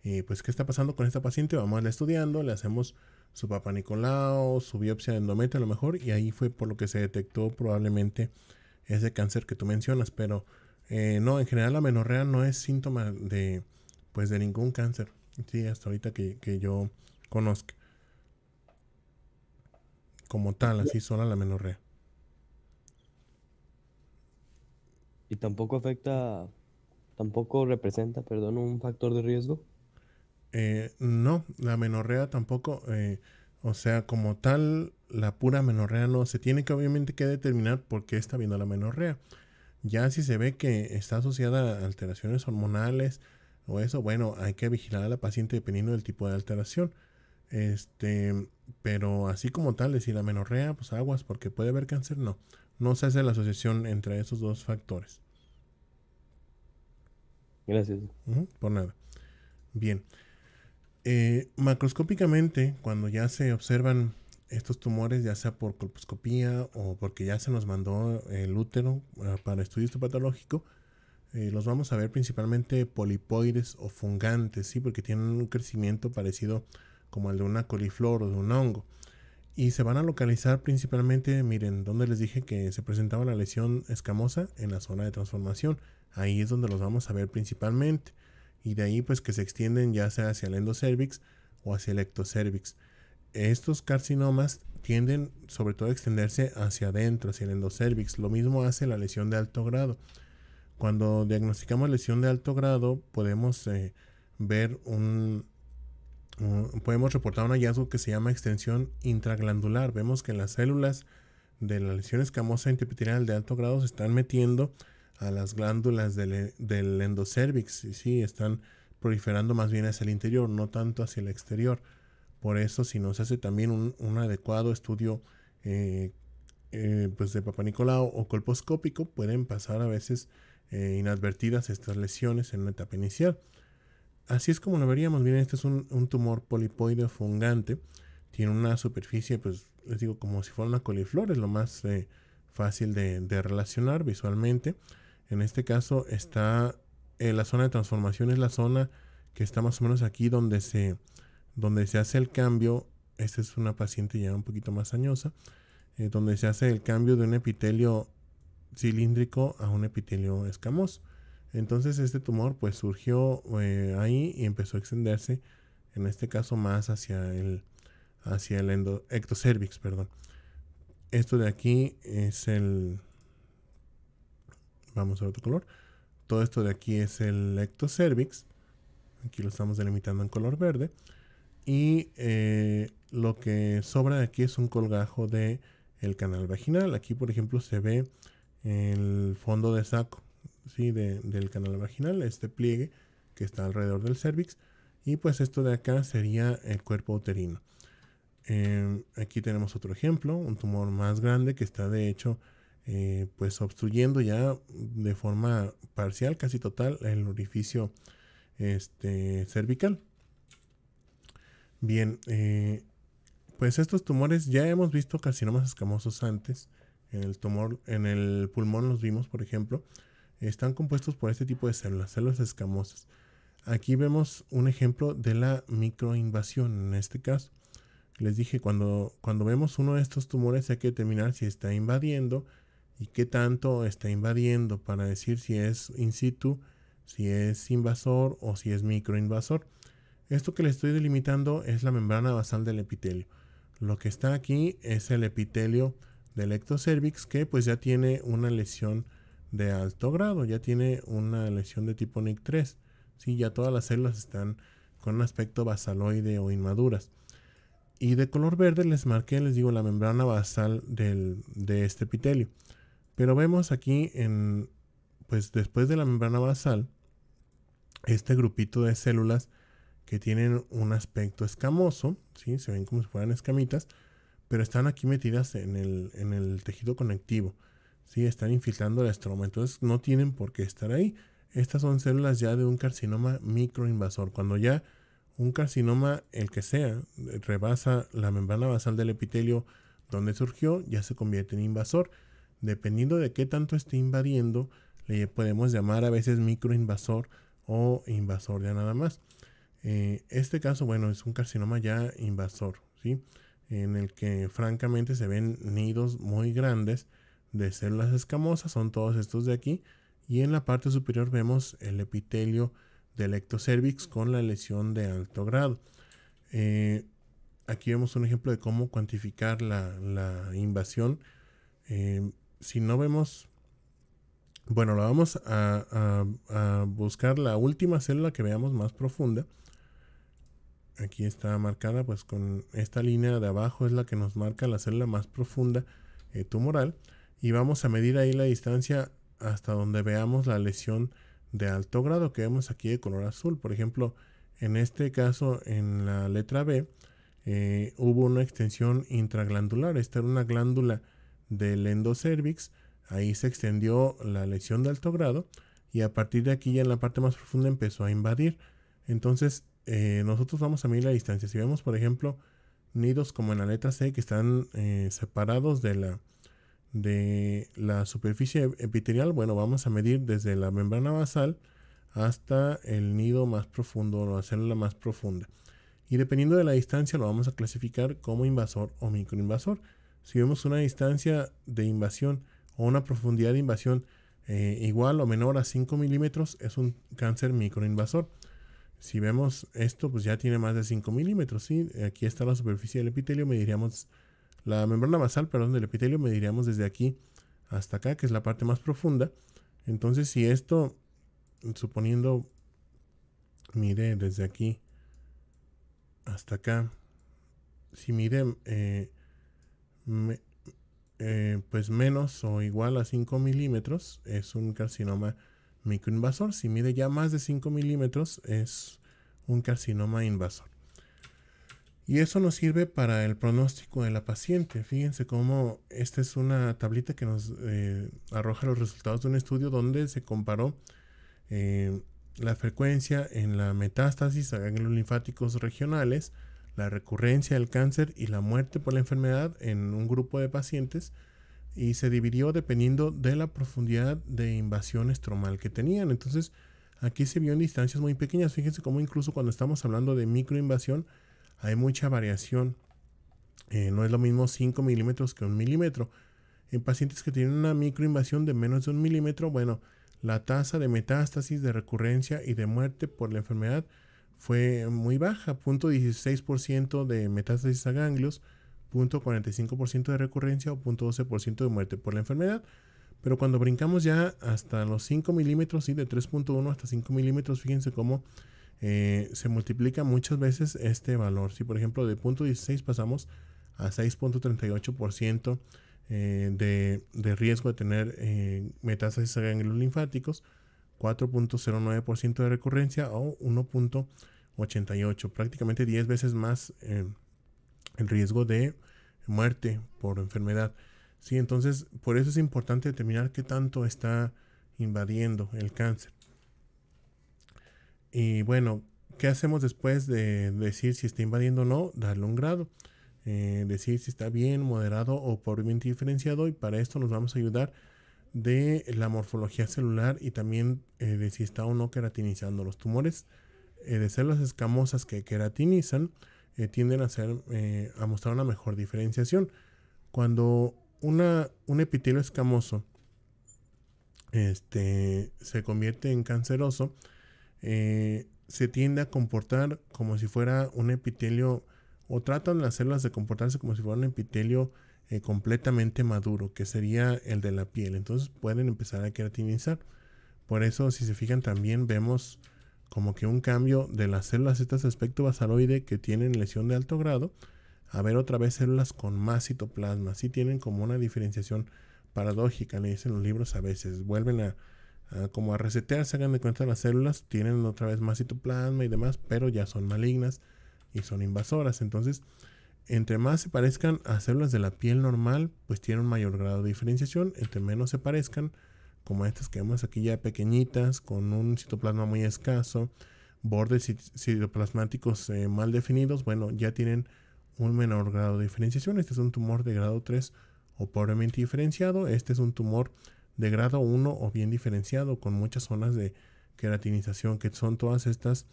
y pues, ¿qué está pasando con esta paciente? Vamos a estudiando, le hacemos su papá Nicolau, su biopsia de endometrio a lo mejor, y ahí fue por lo que se detectó probablemente ese cáncer que tú mencionas, pero eh, no, en general la menorrea no es síntoma de, pues, de ningún cáncer, sí, hasta ahorita que, yo conozco, Como tal, así sola la menorrea. Y tampoco afecta, tampoco representa, perdón, un factor de riesgo. Eh, no, la menorrea tampoco. Eh, o sea, como tal, la pura menorrea no se tiene que obviamente que determinar por qué está viendo la menorrea. Ya si se ve que está asociada a alteraciones hormonales o eso, bueno, hay que vigilar a la paciente dependiendo del tipo de alteración. Este, pero así como tal, decir la menorrea, pues aguas, porque puede haber cáncer, no. No se hace la asociación entre esos dos factores. Gracias. por nada. Bien. Eh, macroscópicamente, cuando ya se observan estos tumores, ya sea por colposcopía o porque ya se nos mandó el útero eh, para estudio histopatológico, eh, los vamos a ver principalmente polipoides o fungantes, ¿sí? porque tienen un crecimiento parecido como el de una coliflor o de un hongo. Y se van a localizar principalmente, miren, donde les dije que se presentaba la lesión escamosa en la zona de transformación. Ahí es donde los vamos a ver principalmente y de ahí pues que se extienden ya sea hacia el endocervix o hacia el ectocervix. Estos carcinomas tienden sobre todo a extenderse hacia adentro, hacia el endocervix. Lo mismo hace la lesión de alto grado. Cuando diagnosticamos lesión de alto grado podemos eh, ver un, Podemos reportar un hallazgo que se llama extensión intraglandular. Vemos que las células de la lesión escamosa intraepitelial de alto grado se están metiendo a las glándulas e, del, endocervix. Y sí, están proliferando más bien hacia el interior, no tanto hacia el exterior. Por eso, si no se hace también un, adecuado estudio eh, eh, pues de Papa Nicolau o colposcópico, pueden pasar a veces eh, inadvertidas estas lesiones en una etapa inicial. Así es como lo veríamos. bien este es un, tumor polipoide fungante. Tiene una superficie, pues les digo, como si fuera una coliflor, es lo más fácil de relacionar visualmente. En este caso está eh, la zona de transformación, es la zona que está más o menos aquí donde se, donde se hace el cambio. Esta es una paciente ya un poquito más añosa, eh, donde se hace el cambio de un epitelio cilíndrico a un epitelio escamoso. Entonces este tumor pues surgió eh, ahí y empezó a extenderse, en este caso más hacia el, hacia el endo, ectocervix, perdón. Esto de aquí es el, vamos a otro color. Todo esto de aquí es el ectocervix. Aquí lo estamos delimitando en color verde. Y eh, lo que sobra de aquí es un colgajo del el canal vaginal. Aquí, por ejemplo, se ve el fondo de saco ¿sí? del canal vaginal, este pliegue que está alrededor del cervix. Y pues esto de acá sería el cuerpo uterino. Em, aquí tenemos otro ejemplo, un tumor más grande que está de hecho eh, pues obstruyendo ya de forma parcial, casi total, el orificio este, cervical. Bien, eh, pues estos tumores ya hemos visto carcinomas escamosos antes. En el tumor, en el pulmón los vimos, por ejemplo. Están compuestos por este tipo de células, células escamosas. Aquí vemos un ejemplo de la microinvasión en este caso. Les dije, cuando, cuando vemos uno de estos tumores hay que determinar si está invadiendo y qué tanto está invadiendo para decir si es in situ, si es invasor o si es microinvasor. Esto que le estoy delimitando es la membrana basal del epitelio. Lo que está aquí es el epitelio del ectocervix que pues ya tiene una lesión de alto grado, ya tiene una lesión de tipo NIC3. ¿sí? Ya todas las células están con aspecto basaloide o inmaduras. Y de color verde les marqué, les digo, la membrana basal de este epitelio. Pero vemos aquí en, pues después de la membrana basal, este grupito de células que tienen un aspecto escamoso, ¿sí? se ven como si fueran escamitas, pero están aquí metidas en el, tejido conectivo, ¿sí? están infiltrando el estroma, entonces no tienen por qué estar ahí. Estas son células ya de un carcinoma microinvasor. Cuando ya un carcinoma, el que sea, rebasa la membrana basal del epitelio donde surgió, ya se convierte en invasor Dependiendo de qué tanto esté invadiendo, le podemos llamar a veces microinvasor o invasor ya nada más. Eh, este caso, bueno, es un carcinoma ya invasor, ¿sí? En el que francamente se ven nidos muy grandes de células escamosas, son todos estos de aquí, y en la parte superior vemos el epitelio del ectocervix con la lesión de alto grado. Eh, aquí vemos un ejemplo de cómo cuantificar la, invasión. Eh, si no vemos, bueno, lo vamos a, buscar la última célula que veamos más profunda. Aquí está marcada pues con esta línea de abajo es la que nos marca la célula más profunda eh, tumoral y vamos a medir ahí la distancia hasta donde veamos la lesión de alto grado que vemos aquí de color azul. Por ejemplo, en este caso en la letra B eh, hubo una extensión intraglandular. Esta era una glándula del endocervix, ahí se extendió la lesión de alto grado y a partir de aquí ya en la parte más profunda empezó a invadir. Entonces eh, nosotros vamos a medir la distancia. Si vemos por ejemplo nidos como en la letra C que están eh, separados de la, de la superficie epitelial, bueno, vamos a medir desde la membrana basal hasta el nido más profundo o la célula más profunda. Y dependiendo de la distancia lo vamos a clasificar como invasor o microinvasor si vemos una distancia de invasión o una profundidad de invasión eh, igual o menor a 5 milímetros, es un cáncer microinvasor. Si vemos esto, pues ya tiene más de 5 milímetros. Aquí está la superficie del epitelio, mediríamos la membrana basal, perdón, del epitelio, mediríamos desde aquí hasta acá, que es la parte más profunda. Entonces, si esto, suponiendo, mire desde aquí hasta acá, si mide eh, eh, pues menos o igual a 5 milímetros es un carcinoma microinvasor. Si mide ya más de 5 milímetros es un carcinoma invasor. Y eso nos sirve para el pronóstico de la paciente. Fíjense cómo esta es una tablita que nos eh, arroja los resultados de un estudio donde se comparó eh, la frecuencia en la metástasis a ganglios linfáticos regionales la recurrencia del cáncer y la muerte por la enfermedad en un grupo de pacientes y se dividió dependiendo de la profundidad de invasión estromal que tenían. Entonces, aquí se vio en distancias muy pequeñas. Fíjense cómo incluso cuando estamos hablando de microinvasión hay mucha variación. Eh, no es lo mismo 5 milímetros que un milímetro. En pacientes que tienen una microinvasión de menos de un milímetro, bueno, la tasa de metástasis, de recurrencia y de muerte por la enfermedad fue muy baja, 0.16% de metástasis a ganglios, 0.45% de recurrencia o 0.12% de muerte por la enfermedad. Pero cuando brincamos ya hasta los 5 milímetros, de 3.1 hasta 5 milímetros, fíjense cómo eh, se multiplica muchas veces este valor. Si por ejemplo de 0.16 pasamos a 6.38% eh, de, de, riesgo de tener eh, metástasis a ganglios linfáticos, 4.09% de recurrencia o 1. 88, prácticamente 10 veces más eh, el riesgo de muerte por enfermedad. Sí, entonces por eso es importante determinar qué tanto está invadiendo el cáncer. Y bueno, ¿qué hacemos después de decir si está invadiendo o no? Darle un grado. Eh, decir si está bien, moderado o pobremente diferenciado. Y para esto nos vamos a ayudar de la morfología celular y también eh, de si está o no queratinizando los tumores. Eh, de células escamosas que queratinizan eh, tienden a, ser, eh, a mostrar una mejor diferenciación. Cuando una, un epitelio escamoso este, se convierte en canceroso, se tiende a comportar como si fuera un epitelio, o tratan las células de comportarse como si fuera un epitelio completamente maduro, que sería el de la piel. Entonces pueden empezar a queratinizar. Por eso, si se fijan, también vemos como que un cambio de las células estas aspecto basaloide que tienen lesión de alto grado a ver otra vez células con más citoplasma. si tienen como una diferenciación paradójica, le dicen los libros a veces. Vuelven a, como a resetear, se hagan de cuenta las células, tienen otra vez más citoplasma y demás, pero ya son malignas y son invasoras. Entonces, entre más se parezcan a células de la piel normal, pues tienen un mayor grado de diferenciación. Entre menos se parezcan, como estas que vemos aquí ya pequeñitas, con un citoplasma muy escaso, bordes citoplasmáticos eh, mal definidos, bueno, ya tienen un menor grado de diferenciación. Este es un tumor de grado 3 o pobremente diferenciado. Este es un tumor de grado 1 o bien diferenciado con muchas zonas de queratinización que son todas estas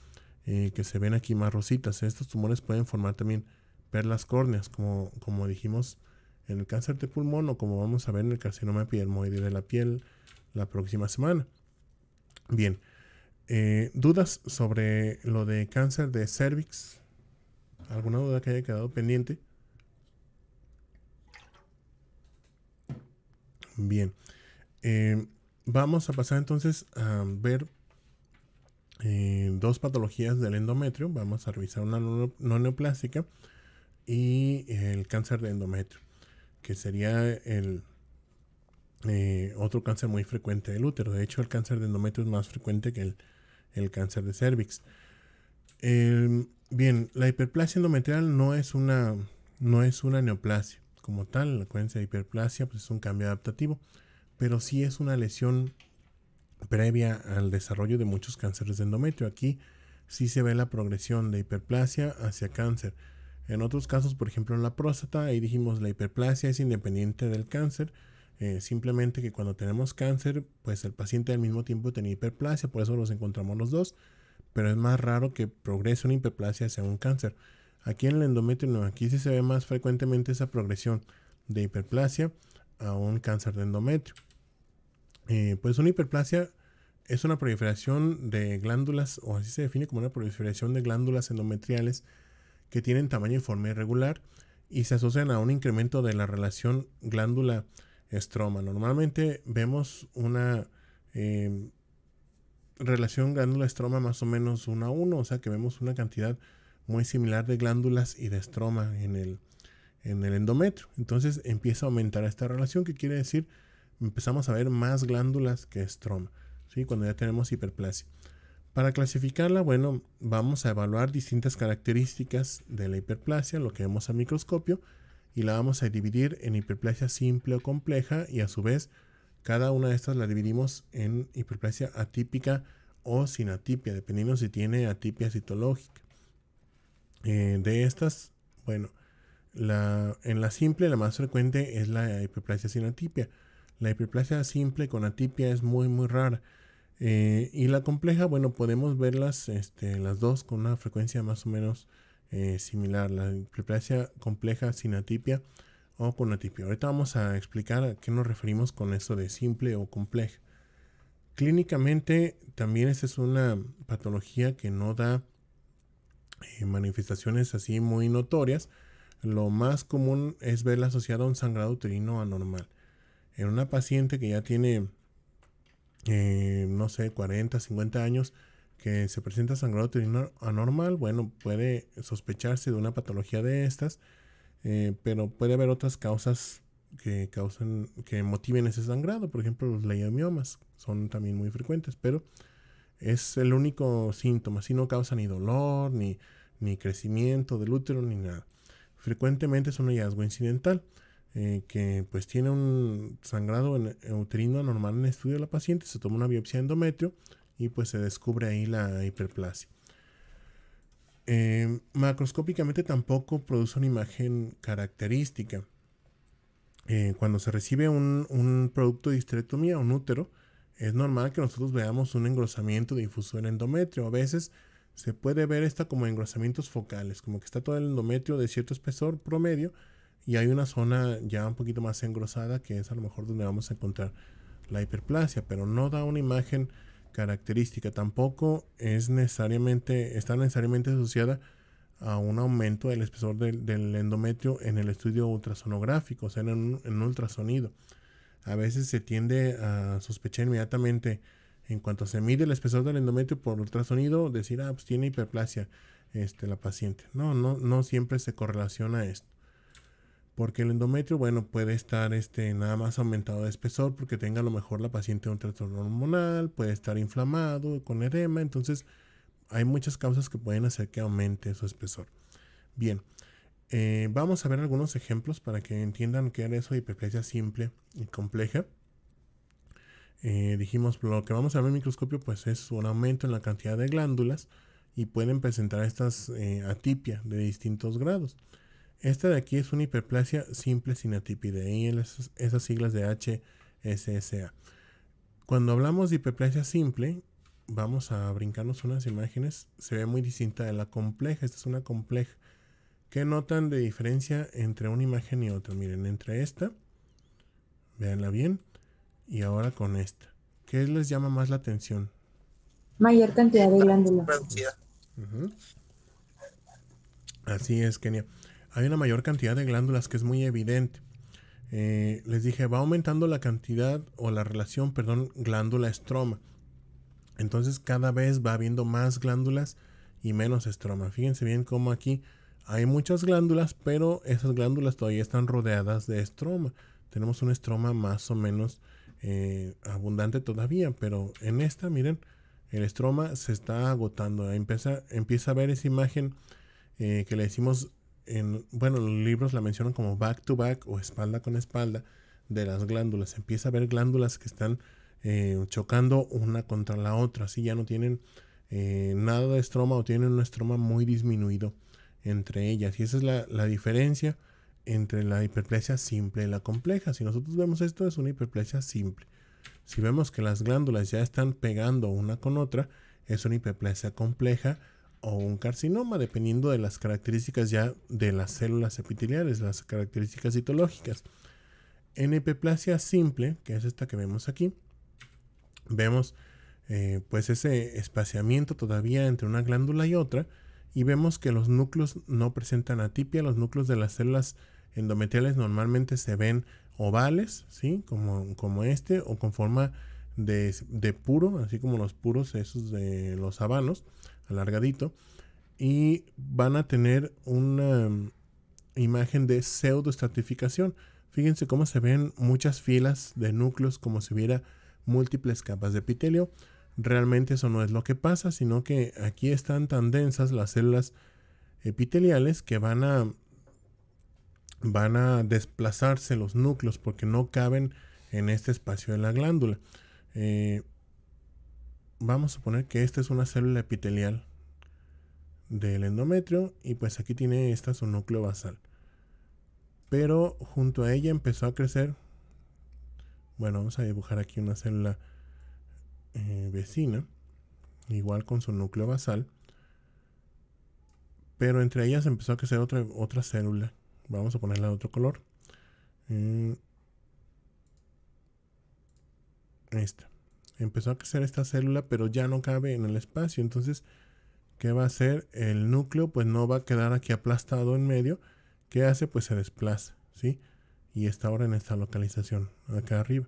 eh, que se ven aquí más rositas. Estos tumores pueden formar también perlas córneas como, como dijimos en el cáncer de pulmón o como vamos a ver en el carcinoma epidermoide de la piel la próxima semana. Bien, eh, ¿dudas sobre lo de cáncer de cervix? ¿Alguna duda que haya quedado pendiente? Bien, eh, vamos a pasar entonces a ver eh, dos patologías del endometrio. Vamos a revisar una no neoplásica y el cáncer de endometrio, que sería el eh, otro cáncer muy frecuente del útero. De hecho, el cáncer de endometrio es más frecuente que el, cáncer de cervix. Em, bien, la hiperplasia endometrial no es una, no es una neoplasia como tal. La frecuencia de hiperplasia pues, es un cambio adaptativo, pero sí es una lesión previa al desarrollo de muchos cánceres de endometrio. Aquí sí se ve la progresión de hiperplasia hacia cáncer. En otros casos, por ejemplo, en la próstata, ahí dijimos la hiperplasia es independiente del cáncer eh, simplemente que cuando tenemos cáncer, pues el paciente al mismo tiempo tenía hiperplasia, por eso los encontramos los dos, pero es más raro que progrese una hiperplasia hacia un cáncer. Aquí en el endometrio, no, aquí sí se ve más frecuentemente esa progresión de hiperplasia a un cáncer de endometrio. Eh, pues una hiperplasia es una proliferación de glándulas, o así se define como una proliferación de glándulas endometriales que tienen tamaño y forma irregular y se asocian a un incremento de la relación glándula Normalmente vemos una em, relación glándula-estroma más o menos 1 a 1, o sea que vemos una cantidad muy similar de glándulas y de estroma en el, en el endometrio. Entonces empieza a aumentar esta relación, que quiere decir empezamos a ver más glándulas que estroma, ¿sí? cuando ya tenemos hiperplasia. Para clasificarla, bueno, vamos a evaluar distintas características de la hiperplasia, lo que vemos a microscopio, y la vamos a dividir en hiperplasia simple o compleja y a su vez cada una de estas la dividimos en hiperplasia atípica o sin atipia, dependiendo si tiene atipia citológica. Eh, de estas, bueno, la, en la simple la más frecuente es la hiperplasia sin atipia. La hiperplasia simple con atipia es muy muy rara. Eh, y la compleja, bueno, podemos verlas este, las dos con una frecuencia más o menos eh, similar, la hiperplasia compleja sin atipia o con atipia. Ahorita vamos a explicar a qué nos referimos con eso de simple o compleja. Clínicamente también esta es una patología que no da eh, manifestaciones así muy notorias. Lo más común es verla asociada a un sangrado uterino anormal. En una paciente que ya tiene, eh, no sé, 40, 50 años, que se presenta sangrado uterino anormal, bueno, puede sospecharse de una patología de estas, eh, pero puede haber otras causas que causan, que motiven ese sangrado, por ejemplo, los leiomiomas son también muy frecuentes, pero es el único síntoma, si no causa ni dolor, ni, crecimiento del útero, ni nada. Frecuentemente es un hallazgo incidental. Eh, que pues tiene un sangrado en, eh, uterino anormal en el estudio de la paciente, se toma una biopsia de endometrio, y pues se descubre ahí la hiperplasia. Em, macroscópicamente tampoco produce una imagen característica. Eh, cuando se recibe un, producto de histerectomía, un útero, es normal que nosotros veamos un engrosamiento de del endometrio. A veces se puede ver esta como engrosamientos focales, como que está todo el endometrio de cierto espesor promedio y hay una zona ya un poquito más engrosada que es a lo mejor donde vamos a encontrar la hiperplasia, pero no da una imagen característica, tampoco es necesariamente, está necesariamente asociada a un aumento del espesor del, endometrio en el estudio ultrasonográfico, o sea, en un, ultrasonido. A veces se tiende a sospechar inmediatamente en cuanto se mide el espesor del endometrio por ultrasonido, decir, ah, pues tiene hiperplasia este, la paciente. No, no, no siempre se correlaciona esto. Porque el endometrio, bueno, puede estar este, nada más aumentado de espesor porque tenga a lo mejor la paciente un trastorno hormonal, puede estar inflamado, con edema. Entonces, hay muchas causas que pueden hacer que aumente su espesor. Bien, eh, vamos a ver algunos ejemplos para que entiendan qué es eso de hiperplasia simple y compleja. Eh, dijimos, lo que vamos a ver en microscopio, pues es un aumento en la cantidad de glándulas y pueden presentar estas eh, atipia de distintos grados. Esta de aquí es una hiperplasia simple sin atípide. y esas, esas siglas de HSSA. Cuando hablamos de hiperplasia simple, vamos a brincarnos unas imágenes, se ve muy distinta de la compleja, esta es una compleja. ¿Qué notan de diferencia entre una imagen y otra? Miren, entre esta, véanla bien, y ahora con esta. ¿Qué les llama más la atención? Mayor cantidad de glándulas. Así es, Kenia hay una mayor cantidad de glándulas que es muy evidente. Eh, les dije, va aumentando la cantidad o la relación, perdón, glándula-estroma. Entonces cada vez va habiendo más glándulas y menos estroma. Fíjense bien cómo aquí hay muchas glándulas, pero esas glándulas todavía están rodeadas de estroma. Tenemos un estroma más o menos eh, abundante todavía, pero en esta, miren, el estroma se está agotando. Empieza, a ver esa imagen eh, que le decimos en, bueno, los libros la mencionan como back to back o espalda con espalda de las glándulas. Empieza a ver glándulas que están eh, chocando una contra la otra, así ya no tienen eh, nada de estroma o tienen un estroma muy disminuido entre ellas. Y esa es la, la diferencia entre la hiperplasia simple y la compleja. Si nosotros vemos esto es una hiperplasia simple. Si vemos que las glándulas ya están pegando una con otra, es una hiperplasia compleja o un carcinoma, dependiendo de las características ya de las células epiteliales, las características citológicas. En epiplasia simple, que es esta que vemos aquí, vemos eh, pues ese espaciamiento todavía entre una glándula y otra y vemos que los núcleos no presentan atipia, los núcleos de las células endometriales normalmente se ven ovales, ¿sí? Como, este o con forma de, de puro, así como los puros esos de los habanos alargadito, y van a tener una mm, imagen de pseudoestratificación. Fíjense cómo se ven muchas filas de núcleos como si hubiera múltiples capas de epitelio. Realmente eso no es lo que pasa, sino que aquí están tan densas las células epiteliales que van a van a desplazarse los núcleos porque no caben en este espacio de la glándula. Eh, vamos a suponer que esta es una célula epitelial del endometrio y pues aquí tiene esta su núcleo basal. Pero junto a ella empezó a crecer, bueno, vamos a dibujar aquí una célula eh, vecina, igual con su núcleo basal. Pero entre ellas empezó a crecer otra, otra célula. Vamos a ponerla de otro color. Eh, esta empezó a crecer esta célula, pero ya no cabe en el espacio. Entonces, ¿qué va a hacer? El núcleo pues no va a quedar aquí aplastado en medio. ¿Qué hace? Pues se desplaza, ¿sí? Y está ahora en esta localización, acá arriba.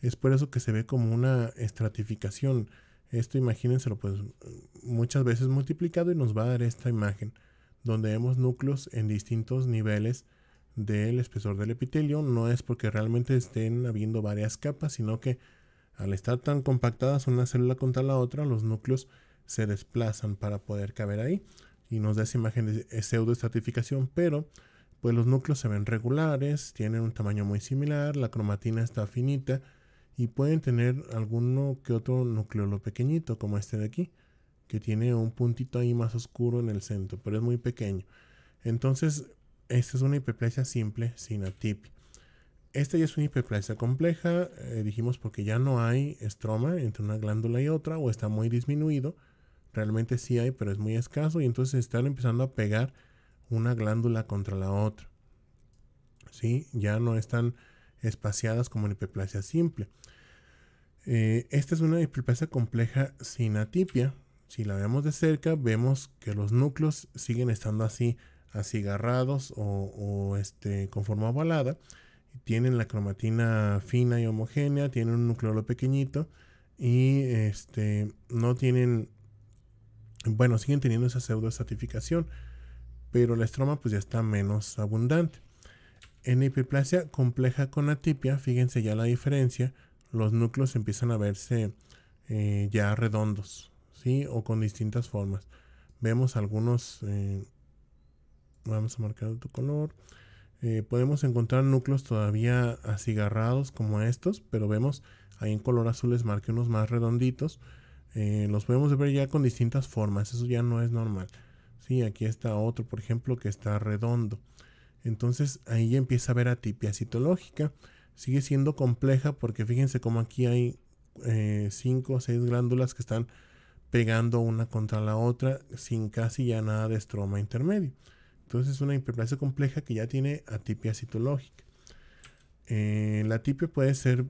Es por eso que se ve como una estratificación. Esto imagínenselo pues muchas veces multiplicado y nos va a dar esta imagen donde vemos núcleos en distintos niveles del espesor del epitelio. No es porque realmente estén habiendo varias capas, sino que al estar tan compactadas una célula contra la otra, los núcleos se desplazan para poder caber ahí y nos da esa imagen de pseudoestratificación, pero pues los núcleos se ven regulares, tienen un tamaño muy similar, la cromatina está finita y pueden tener alguno que otro núcleo pequeñito como este de aquí, que tiene un puntito ahí más oscuro en el centro, pero es muy pequeño. Entonces, esta es una hiperplasia simple sin atipia. Esta ya es una hiperplasia compleja, eh, dijimos porque ya no hay estroma entre una glándula y otra o está muy disminuido. Realmente sí hay, pero es muy escaso y entonces están empezando a pegar una glándula contra la otra. ¿Sí? Ya no están espaciadas como en hiperplasia simple. Eh, esta es una hiperplasia compleja sin atipia. Si la vemos de cerca, vemos que los núcleos siguen estando así, así agarrados o este, con forma ovalada tienen la cromatina fina y homogénea, tienen un nucleolo pequeñito y este, no tienen, bueno, siguen teniendo esa pseudoestratificación, pero la estroma pues ya está menos abundante. En hiperplasia compleja con atipia, fíjense ya la diferencia, los núcleos empiezan a verse eh, ya redondos, ¿sí? O con distintas formas. Vemos algunos, eh, vamos a marcar otro color, eh, podemos encontrar núcleos todavía asigarrados como estos, pero vemos ahí en color azul les marqué unos más redonditos. Eh, los podemos ver ya con distintas formas, eso ya no es normal. Sí, aquí está otro, por ejemplo, que está redondo. Entonces ahí empieza a haber atipia citológica. Sigue siendo compleja porque fíjense cómo aquí hay 5 eh, o 6 glándulas que están pegando una contra la otra sin casi ya nada de estroma intermedio. Entonces es una hiperplasia compleja que ya tiene atipia citológica. Eh, la atipia puede ser,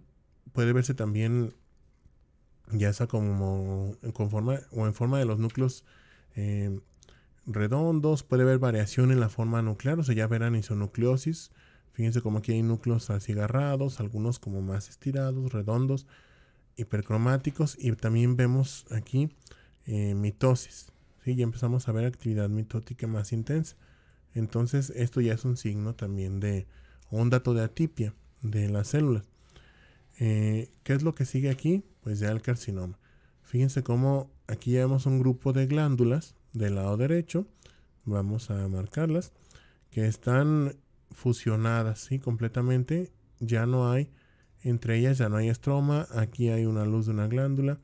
puede verse también ya sea como forma, o en forma de los núcleos eh, redondos, puede haber variación en la forma nuclear, o sea, ya verán isonucleosis. Fíjense como aquí hay núcleos así agarrados, algunos como más estirados, redondos, hipercromáticos, y también vemos aquí eh, mitosis. Ya empezamos a ver actividad mitótica más intensa. Entonces esto ya es un signo también de un dato de atipia de la célula eh, ¿Qué es lo que sigue aquí? Pues ya el carcinoma. Fíjense cómo aquí ya vemos un grupo de glándulas del lado derecho. Vamos a marcarlas. Que están fusionadas, Completamente. Ya no hay, entre ellas ya no hay estroma. Aquí hay una luz de una glándula.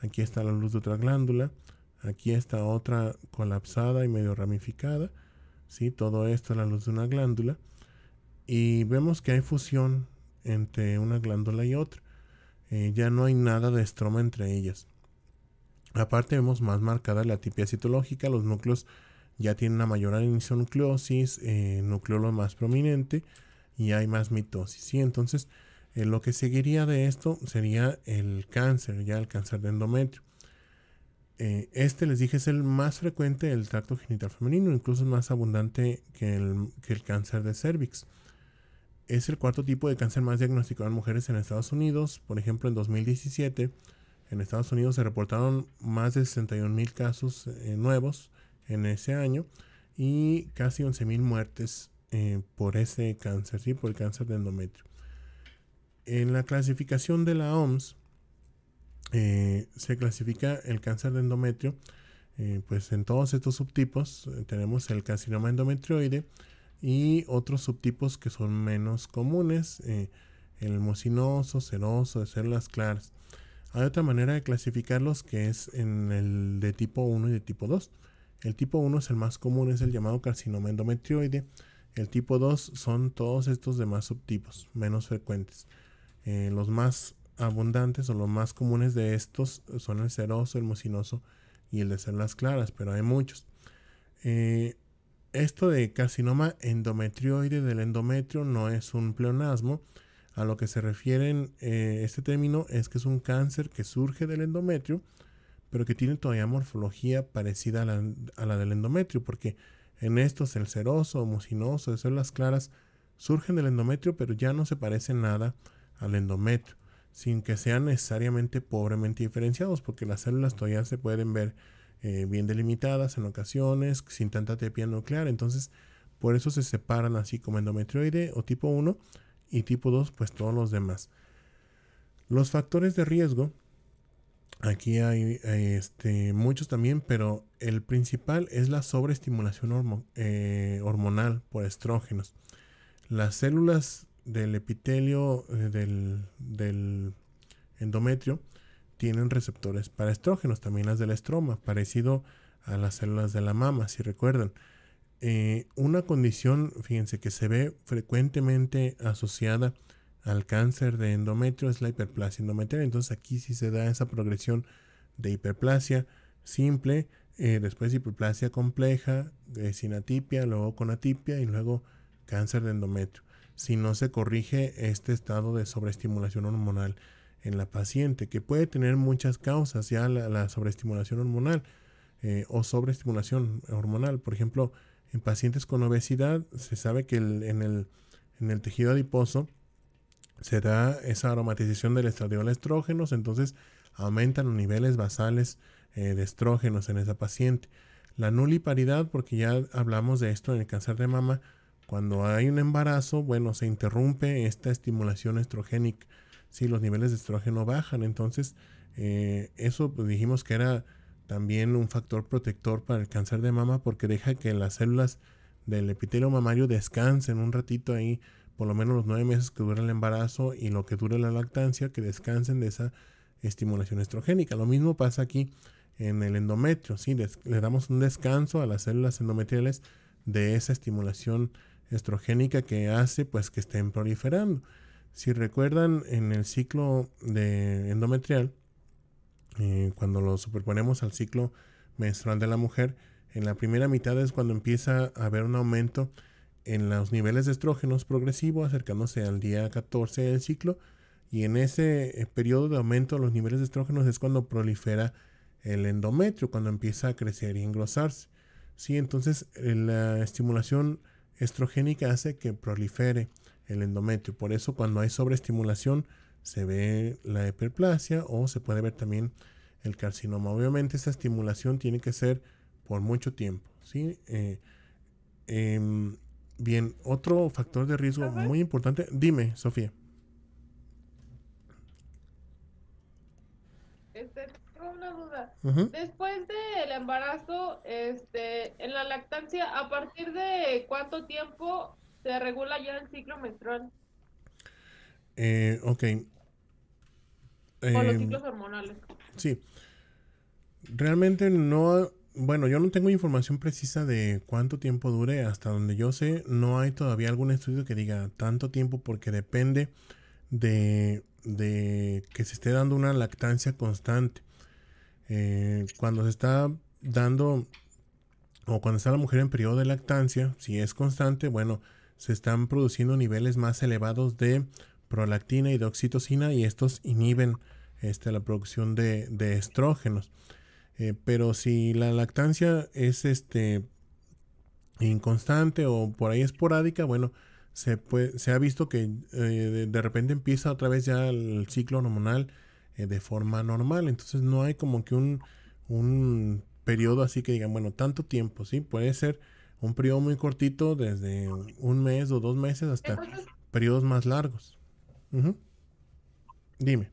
Aquí está la luz de otra glándula. Aquí está otra colapsada y medio ramificada. Todo esto a la luz de una glándula y vemos que hay fusión entre una glándula y otra. Eh, ya no hay nada de estroma entre ellas. Aparte vemos más marcada la tipia citológica, los núcleos ya tienen una mayor anisonucleosis, eh, núcleo nucleolo más prominente y hay más mitosis. Entonces, eh, lo que seguiría de esto sería el cáncer, ya el cáncer de endometrio. Eh, este, les dije, es el más frecuente del tracto genital femenino, incluso más abundante que el, cáncer de cervix. Es el cuarto tipo de cáncer más diagnosticado en mujeres en Estados Unidos. Por ejemplo, en 2017, en Estados Unidos se reportaron más de 61.000 casos eh, nuevos en ese año y casi 11.000 muertes eh, por ese cáncer, por el cáncer de endometrio. En la clasificación de la OMS, eh, se clasifica el cáncer de endometrio, eh, pues en todos estos subtipos eh, tenemos el carcinoma endometrioide y otros subtipos que son menos comunes, el mucinoso, seroso, de células claras. Hay otra manera de clasificarlos que es en el de tipo 1 y de tipo 2. El tipo 1 es el más común, es el llamado carcinoma endometrioide. El tipo 2 son todos estos demás subtipos, menos frecuentes. los más abundantes o los más comunes de estos son el ceroso, el mucinoso y el de células claras, pero hay muchos. Eh, esto de carcinoma endometrioide del endometrio no es un pleonasmo. A lo que se refiere eh, este término es que es un cáncer que surge del endometrio, pero que tiene todavía morfología parecida a la, del endometrio, porque en estos el ceroso, mucinoso, de células claras, surgen del endometrio, pero ya no se parece nada al endometrio sin que sean necesariamente pobremente diferenciados, porque las células todavía se pueden ver eh, bien delimitadas en ocasiones, sin tanta terapia nuclear, entonces por eso se separan así como endometrioide o tipo 1 y tipo 2, pues todos los demás. Los factores de riesgo, aquí hay, este, muchos también, pero el principal es la sobreestimulación eh, hormonal por estrógenos. Las células del epitelio eh, del, endometrio tienen receptores para estrógenos, también las del estroma, parecido a las células de la mama, si recuerdan. Eh, una condición, fíjense, que se ve frecuentemente asociada al cáncer de endometrio es la hiperplasia endometrial. Entonces aquí si se da esa progresión de hiperplasia simple, eh, después hiperplasia compleja, sin atipia, luego con atipia y luego cáncer de endometrio si no se corrige este estado de sobreestimulación hormonal en la paciente, que puede tener muchas causas ya la, sobreestimulación hormonal eh, o sobreestimulación hormonal. Por ejemplo, en pacientes con obesidad se sabe que en, el, tejido adiposo se da esa aromatización del estradiol estrógenos, entonces aumentan los niveles basales eh, de estrógenos en esa paciente. La nuliparidad, porque ya hablamos de esto en el cáncer de mama, cuando hay un embarazo, bueno, se interrumpe esta estimulación estrogénica. Si los niveles de estrógeno bajan, entonces eh, eso pues, dijimos que era también un factor protector para el cáncer de mama porque deja que las células del epitelio mamario descansen un ratito ahí, por lo menos los nueve meses que dura el embarazo y lo que dura la lactancia, que descansen de esa estimulación estrogénica. Lo mismo pasa aquí en el endometrio, ¿sí? le damos un descanso a las células endometriales de esa estimulación estrogénica que hace pues que estén proliferando. Si recuerdan en el ciclo de endometrial, eh, cuando lo superponemos al ciclo menstrual de la mujer, en la primera mitad es cuando empieza a haber un aumento en los niveles de estrógenos progresivo, acercándose al día 14 del ciclo, y en ese eh, periodo de aumento de los niveles de estrógenos es cuando prolifera el endometrio, cuando empieza a crecer y engrosarse. Sí, entonces eh, la estimulación estrogénica hace que prolifere el endometrio. Por eso cuando hay sobreestimulación se ve la hiperplasia o se puede ver también el carcinoma. Obviamente esa estimulación tiene que ser por mucho tiempo. ¿sí? Eh, em, bien, otro factor de riesgo muy importante. Dime, Sofía. Después del embarazo, este, en la lactancia, ¿a partir de cuánto tiempo se regula ya el ciclo menstrual? Eh, ok. Eh, los em, ciclos hormonales. Sí. Realmente no. Bueno, yo no tengo información precisa de cuánto tiempo dure. Hasta donde yo sé, no hay todavía algún estudio que diga tanto tiempo porque depende de, de que se esté dando una lactancia constante. Eh, cuando se está dando o cuando está la mujer en periodo de lactancia, si es constante, bueno, se están produciendo niveles más elevados de prolactina y de oxitocina y estos inhiben este, la producción de, estrógenos. Eh, pero si la lactancia es este, inconstante o por ahí esporádica, bueno, se, ha visto que eh, de, de, repente empieza otra vez ya el ciclo hormonal eh, de forma normal. Entonces no hay como que un, periodo así que digan, bueno, tanto tiempo, ¿sí? Puede ser un periodo muy cortito, desde un mes o dos meses hasta periodos más largos. Dime.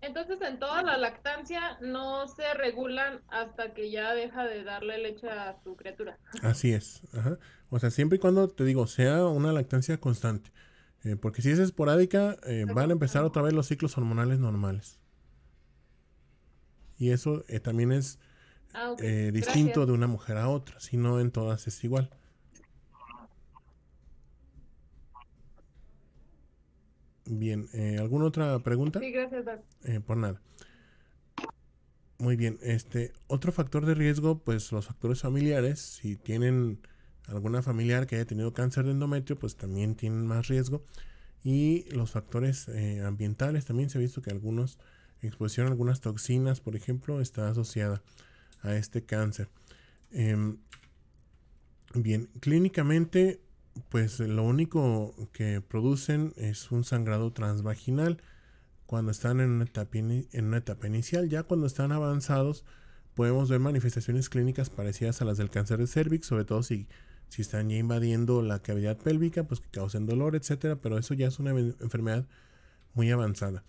Entonces, en toda la lactancia no se regulan hasta que ya deja de darle leche a su criatura. Así es. O sea, siempre y cuando te digo, sea una lactancia constante. Eh, porque si es esporádica, eh, van a empezar otra vez los ciclos hormonales normales. Y eso eh, también es ah, distinto de una mujer a otra, si no en todas es igual. Bien, ¿alguna otra pregunta? Sí, gracias, Doc. por nada. Muy bien, este otro factor de riesgo, pues los factores familiares, si tienen alguna familiar que haya tenido cáncer de endometrio, pues también tienen más riesgo. Y los factores eh, ambientales, también se ha visto que algunos, exposición a algunas toxinas, por ejemplo, está asociada a este cáncer. Em, bien, clínicamente, pues lo único que producen es un sangrado transvaginal cuando están en en una etapa inicial. Ya cuando están avanzados, podemos ver manifestaciones clínicas parecidas a las del cáncer de cervix, sobre todo si si están ya invadiendo la cavidad pélvica, pues que causen dolor, etcétera, pero eso ya es una enfermedad muy avanzada.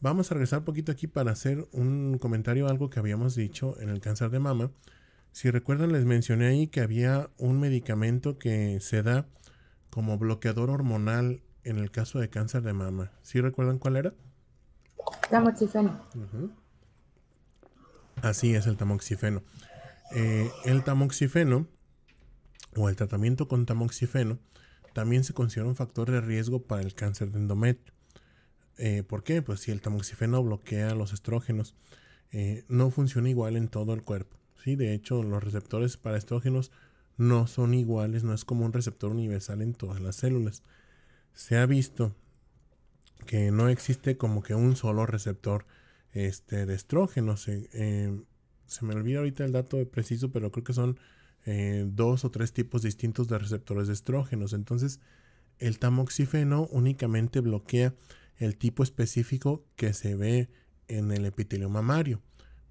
Vamos a regresar un poquito aquí para hacer un comentario algo que habíamos dicho en el cáncer de mama. Si recuerdan, les mencioné ahí que había un medicamento que se da como bloqueador hormonal en el caso de cáncer de mama. ¿Sí recuerdan cuál era? Tamoxifeno. Así es el tamoxifeno. Eh, el tamoxifeno o el tratamiento con tamoxifeno también se considera un factor de riesgo para el cáncer de endometrio. Eh, ¿Por qué? Pues si el tamoxifeno bloquea los estrógenos, eh, no funciona igual en todo el cuerpo. ¿sí? De hecho, los receptores para estrógenos no son iguales, no es como un receptor universal en todas las células. Se ha visto que no existe como que un solo receptor este, de estrógenos. Eh, se me olvida ahorita el dato preciso, pero creo que son eh, dos o tres tipos distintos de receptores de estrógenos. Entonces, el tamoxifeno únicamente bloquea el tipo específico que se ve en el epitelio mamario.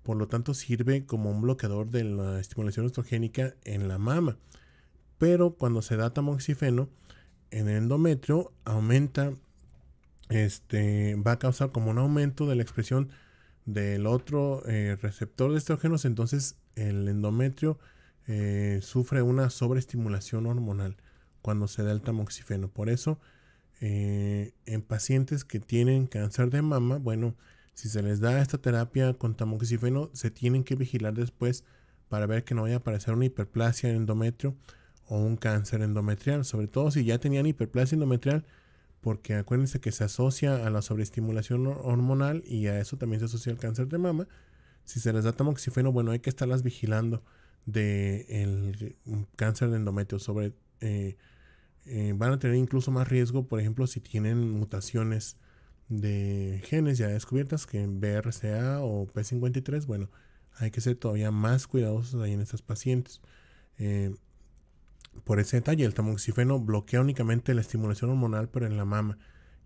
Por lo tanto, sirve como un bloqueador de la estimulación estrogénica en la mama. Pero cuando se da tamoxifeno en el endometrio, aumenta, este, va a causar como un aumento de la expresión del otro eh, receptor de estrógenos. Entonces, el endometrio eh, sufre una sobreestimulación hormonal cuando se da el tamoxifeno. Por eso, eh, en pacientes que tienen cáncer de mama, bueno, si se les da esta terapia con tamoxifeno, se tienen que vigilar después para ver que no vaya a aparecer una hiperplasia endometrio o un cáncer endometrial, sobre todo si ya tenían hiperplasia endometrial, porque acuérdense que se asocia a la sobreestimulación hormonal y a eso también se asocia el cáncer de mama. Si se les da tamoxifeno, bueno, hay que estarlas vigilando de el cáncer de endometrio, sobre eh, eh, van a tener incluso más riesgo, por ejemplo, si tienen mutaciones de genes ya descubiertas, que en BRCA o P53, bueno, hay que ser todavía más cuidadosos ahí en estas pacientes. Eh, por ese detalle, el tamoxifeno bloquea únicamente la estimulación hormonal, pero en la mama.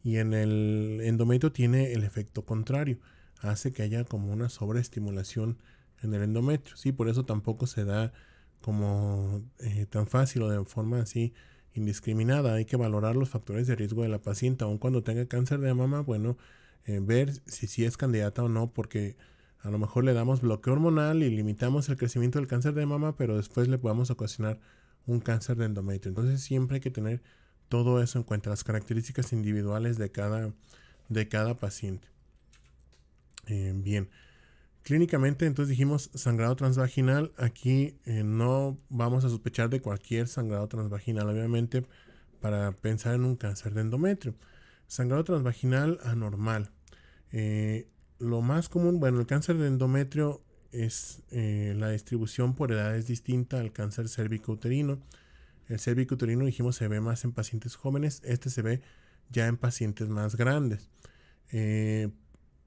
Y en el endometrio tiene el efecto contrario, hace que haya como una sobreestimulación en el endometrio, ¿sí? Por eso tampoco se da como eh, tan fácil o de forma así indiscriminada. Hay que valorar los factores de riesgo de la paciente, aun cuando tenga cáncer de mama, bueno, eh, ver si, si es candidata o no, porque a lo mejor le damos bloqueo hormonal y limitamos el crecimiento del cáncer de mama, pero después le podemos ocasionar un cáncer de endometrio. Entonces siempre hay que tener todo eso en cuenta, las características individuales de cada, de cada paciente. Eh, bien. Clínicamente, entonces dijimos sangrado transvaginal. Aquí eh, no vamos a sospechar de cualquier sangrado transvaginal, obviamente, para pensar en un cáncer de endometrio. Sangrado transvaginal anormal. Eh, lo más común, bueno, el cáncer de endometrio es eh, la distribución por edad es distinta al cáncer cervicouterino. El cervicouterino, dijimos, se ve más en pacientes jóvenes. Este se ve ya en pacientes más grandes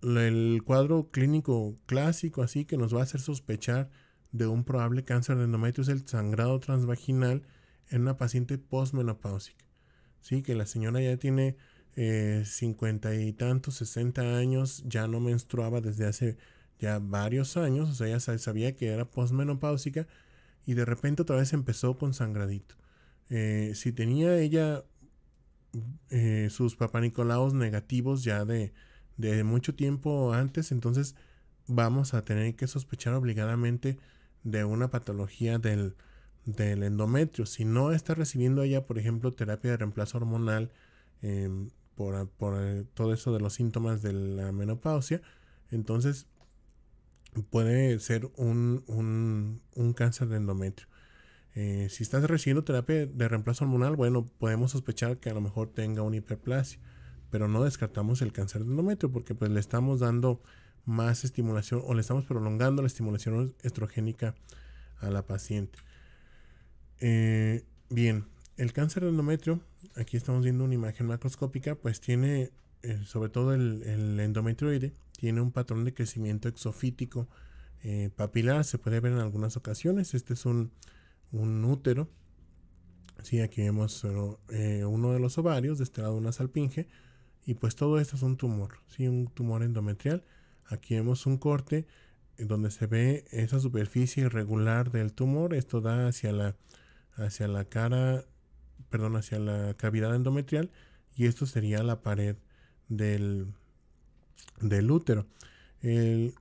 el cuadro clínico clásico, así que nos va a hacer sospechar de un probable cáncer de endometrio es el sangrado transvaginal en una paciente postmenopáusica. Sí, que la señora ya tiene eh, cincuenta y tantos, 60 años, ya no menstruaba desde hace ya varios años, o sea, ya sabía que era postmenopáusica y de repente otra vez empezó con sangradito. Eh, si tenía ella eh, sus papanicolaos negativos ya de, de mucho tiempo antes, entonces vamos a tener que sospechar obligadamente de una patología del, endometrio. Si no está recibiendo ella, por ejemplo, terapia de reemplazo hormonal em, por, eh, todo eso de los síntomas de la menopausia, entonces puede ser un, cáncer de endometrio. Eh, si estás recibiendo terapia de reemplazo hormonal, bueno, podemos sospechar que a lo mejor tenga una hiperplasia pero no descartamos el cáncer de endometrio porque pues le estamos dando más estimulación o le estamos prolongando la estimulación estrogénica a la paciente. Eh, bien, el cáncer de endometrio, aquí estamos viendo una imagen macroscópica, pues tiene, eh, sobre todo el, endometrioide, tiene un patrón de crecimiento exofítico eh, papilar, se puede ver en algunas ocasiones, este es un, un útero, sí, aquí vemos uno de los ovarios, de este lado una salpinge, y pues todo esto es un tumor, ¿sí? un tumor endometrial. Aquí vemos un corte donde se ve esa superficie irregular del tumor. Esto da hacia la, hacia la cara, perdón, hacia la cavidad endometrial y esto sería la pared del, del útero.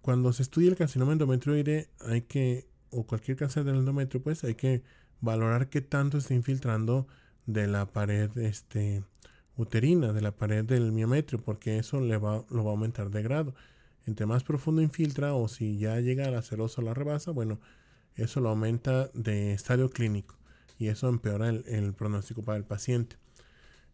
cuando se estudia el carcinoma endometrioide hay que, o cualquier cáncer del endometrio, pues hay que valorar qué tanto está infiltrando de la pared este, uterina de la pared del miometrio porque eso lo va a aumentar de grado. Entre más profundo infiltra o si ya llega a la serosa o la rebasa, bueno, eso lo aumenta de estadio clínico y eso empeora el, pronóstico para el paciente.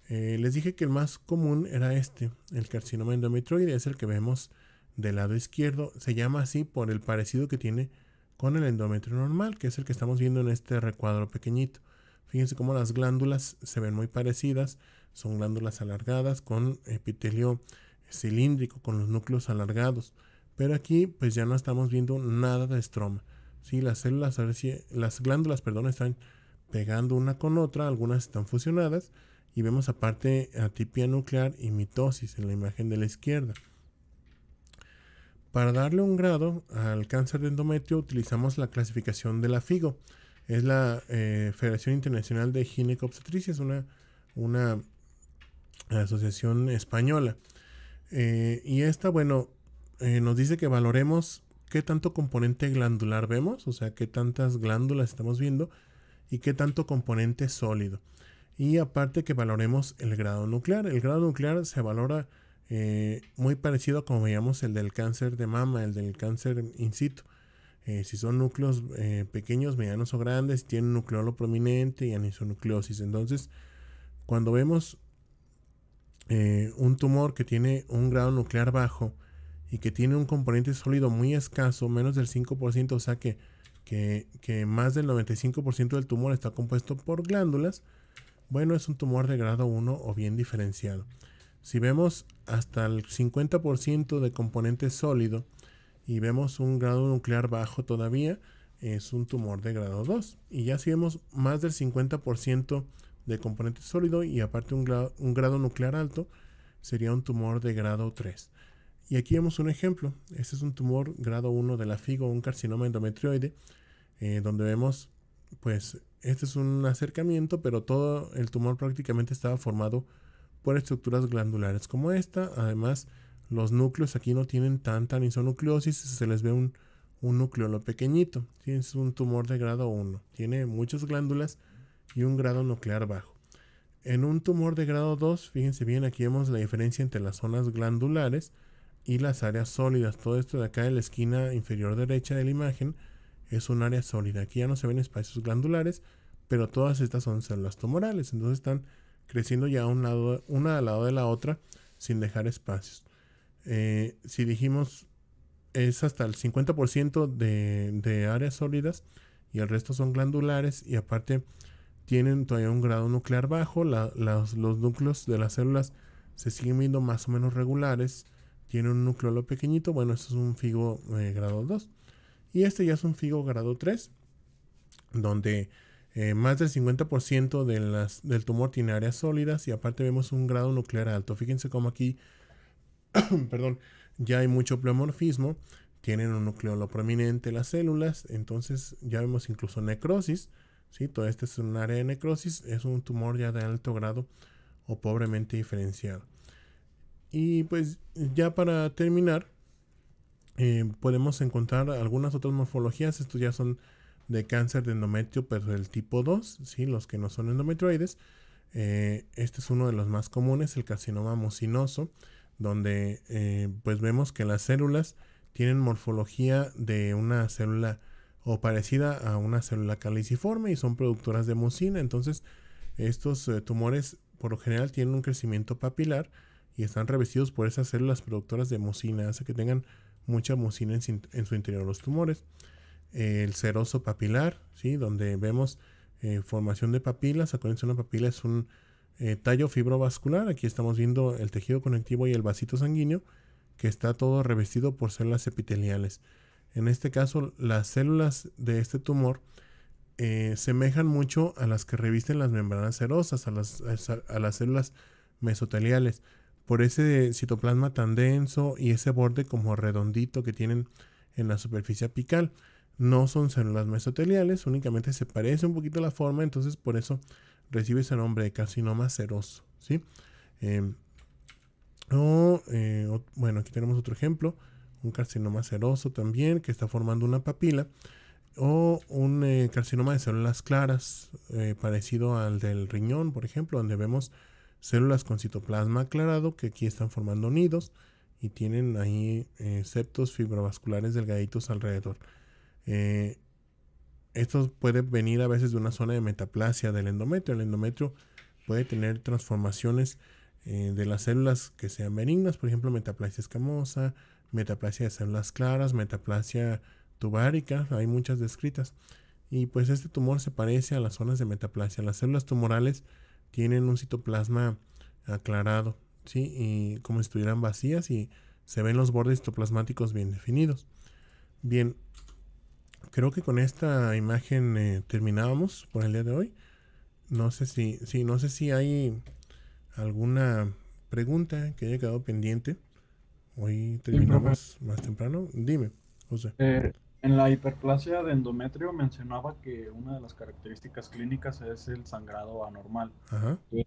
Eh, les dije que el más común era este, el carcinoma endometrioide, es el que vemos del lado izquierdo. Se llama así por el parecido que tiene con el endometrio normal, que es el que estamos viendo en este recuadro pequeñito. Fíjense cómo las glándulas se ven muy parecidas, son glándulas alargadas con epitelio cilíndrico, con los núcleos alargados. Pero aquí pues ya no estamos viendo nada de estroma. Las células, las glándulas, perdón, están pegando una con otra, algunas están fusionadas y vemos aparte atipia nuclear y mitosis en la imagen de la izquierda. Para darle un grado al cáncer de endometrio utilizamos la clasificación de la FIGO. Es la eh, Federación Internacional de Ginecobstetricia, es una, una la Asociación Española. Eh, y esta, bueno, eh, nos dice que valoremos qué tanto componente glandular vemos, o sea, qué tantas glándulas estamos viendo y qué tanto componente sólido. Y aparte que valoremos el grado nuclear. El grado nuclear se valora eh, muy parecido a como veíamos el del cáncer de mama, el del cáncer in situ. si son núcleos pequeños, medianos o grandes, tienen nucleolo prominente y anisonucleosis. Entonces, cuando vemos eh, un tumor que tiene un grado nuclear bajo y que tiene un componente sólido muy escaso, menos del 5%, o sea que, que, que más del 95% del tumor está compuesto por glándulas, bueno, es un tumor de grado 1 o bien diferenciado. Si vemos hasta el 50% de componente sólido y vemos un grado nuclear bajo todavía, es un tumor de grado 2. Y ya si vemos más del 50% de componente sólido y aparte un grado, nuclear alto sería un tumor de grado 3. Y aquí vemos un ejemplo. Este es un tumor grado 1 de la figo, un carcinoma endometrioide, eh, donde vemos, pues, este es un acercamiento, pero todo el tumor prácticamente estaba formado por estructuras glandulares como esta. Además, los núcleos aquí no tienen tanta anisonucleosis, se les ve un, núcleo, lo pequeñito. Es un tumor de grado 1. Tiene muchas glándulas, y un grado nuclear bajo. En un tumor de grado 2, fíjense bien, aquí vemos la diferencia entre las zonas glandulares y las áreas sólidas. Todo esto de acá en la esquina inferior derecha de la imagen es un área sólida. Aquí ya no se ven espacios glandulares, pero todas estas son células tumorales. Entonces están creciendo ya una al lado de la otra sin dejar espacios. Eh, si dijimos es hasta el 50% de áreas sólidas y el resto son glandulares y aparte tienen todavía un grado nuclear bajo, los núcleos de las células se siguen viendo más o menos regulares, tiene un núcleo pequeñito, bueno, esto es un figo eh, grado 2. Y este ya es un figo grado 3, donde eh, más del 50% de las, del tumor tiene áreas sólidas y aparte vemos un grado nuclear alto. Fíjense cómo aquí, [CLEARS THROAT] perdón, ya hay mucho pleomorfismo, tienen un lo prominente las células, entonces ya vemos incluso necrosis ¿sí? Todo este es un área de necrosis, es un tumor ya de alto grado o pobremente diferenciado. Y pues ya para terminar, eh, podemos encontrar algunas otras morfologías, estos ya son de cáncer de endometrio, pero del tipo 2, ¿sí? los que no son endometroides. Eh, este es uno de los más comunes, el carcinoma mucinoso, donde eh, pues vemos que las células tienen morfología de una célula o parecida a una célula caliciforme y son productoras de mucina. Entonces, estos eh, tumores por lo general tienen un crecimiento papilar y están revestidos por esas células productoras de mucina, hace que tengan mucha mucina en, su interior los tumores. el seroso papilar, ¿sí? donde vemos eh, formación de papilas, acuérdense una papila es un eh, tallo fibrovascular, aquí estamos viendo el tejido conectivo y el vasito sanguíneo que está todo revestido por células epiteliales. En este caso, las células de este tumor eh, semejan mucho a las que revisten las membranas serosas, a las, células mesoteliales, por ese citoplasma tan denso y ese borde como redondito que tienen en la superficie apical. No son células mesoteliales, únicamente se parece un poquito a la forma, entonces por eso recibe ese nombre de carcinoma seroso. ¿sí? Em, eh, bueno, aquí tenemos otro ejemplo un carcinoma seroso también que está formando una papila, o un eh, carcinoma de células claras, eh, parecido al del riñón, por ejemplo, donde vemos células con citoplasma aclarado que aquí están formando nidos y tienen ahí eh, septos fibrovasculares delgaditos alrededor. Esto puede venir a veces de una zona de metaplasia del endometrio. El endometrio puede tener transformaciones de las células que sean benignas, por ejemplo, metaplasia escamosa, metaplasia de células claras, metaplasia tubárica, hay muchas descritas. Y pues este tumor se parece a las zonas de metaplasia. Las células tumorales tienen un citoplasma aclarado, ¿sí? Y como si estuvieran vacías y se ven los bordes citoplasmáticos bien definidos. Bien, creo que con esta imagen eh, terminamos por el día de hoy. No sé si, no sé si hay alguna pregunta que haya quedado pendiente. Hoy terminamos más temprano. Dime, José. Eh, en la hiperplasia de endometrio mencionaba que una de las características clínicas es el sangrado anormal. Ajá. Eh,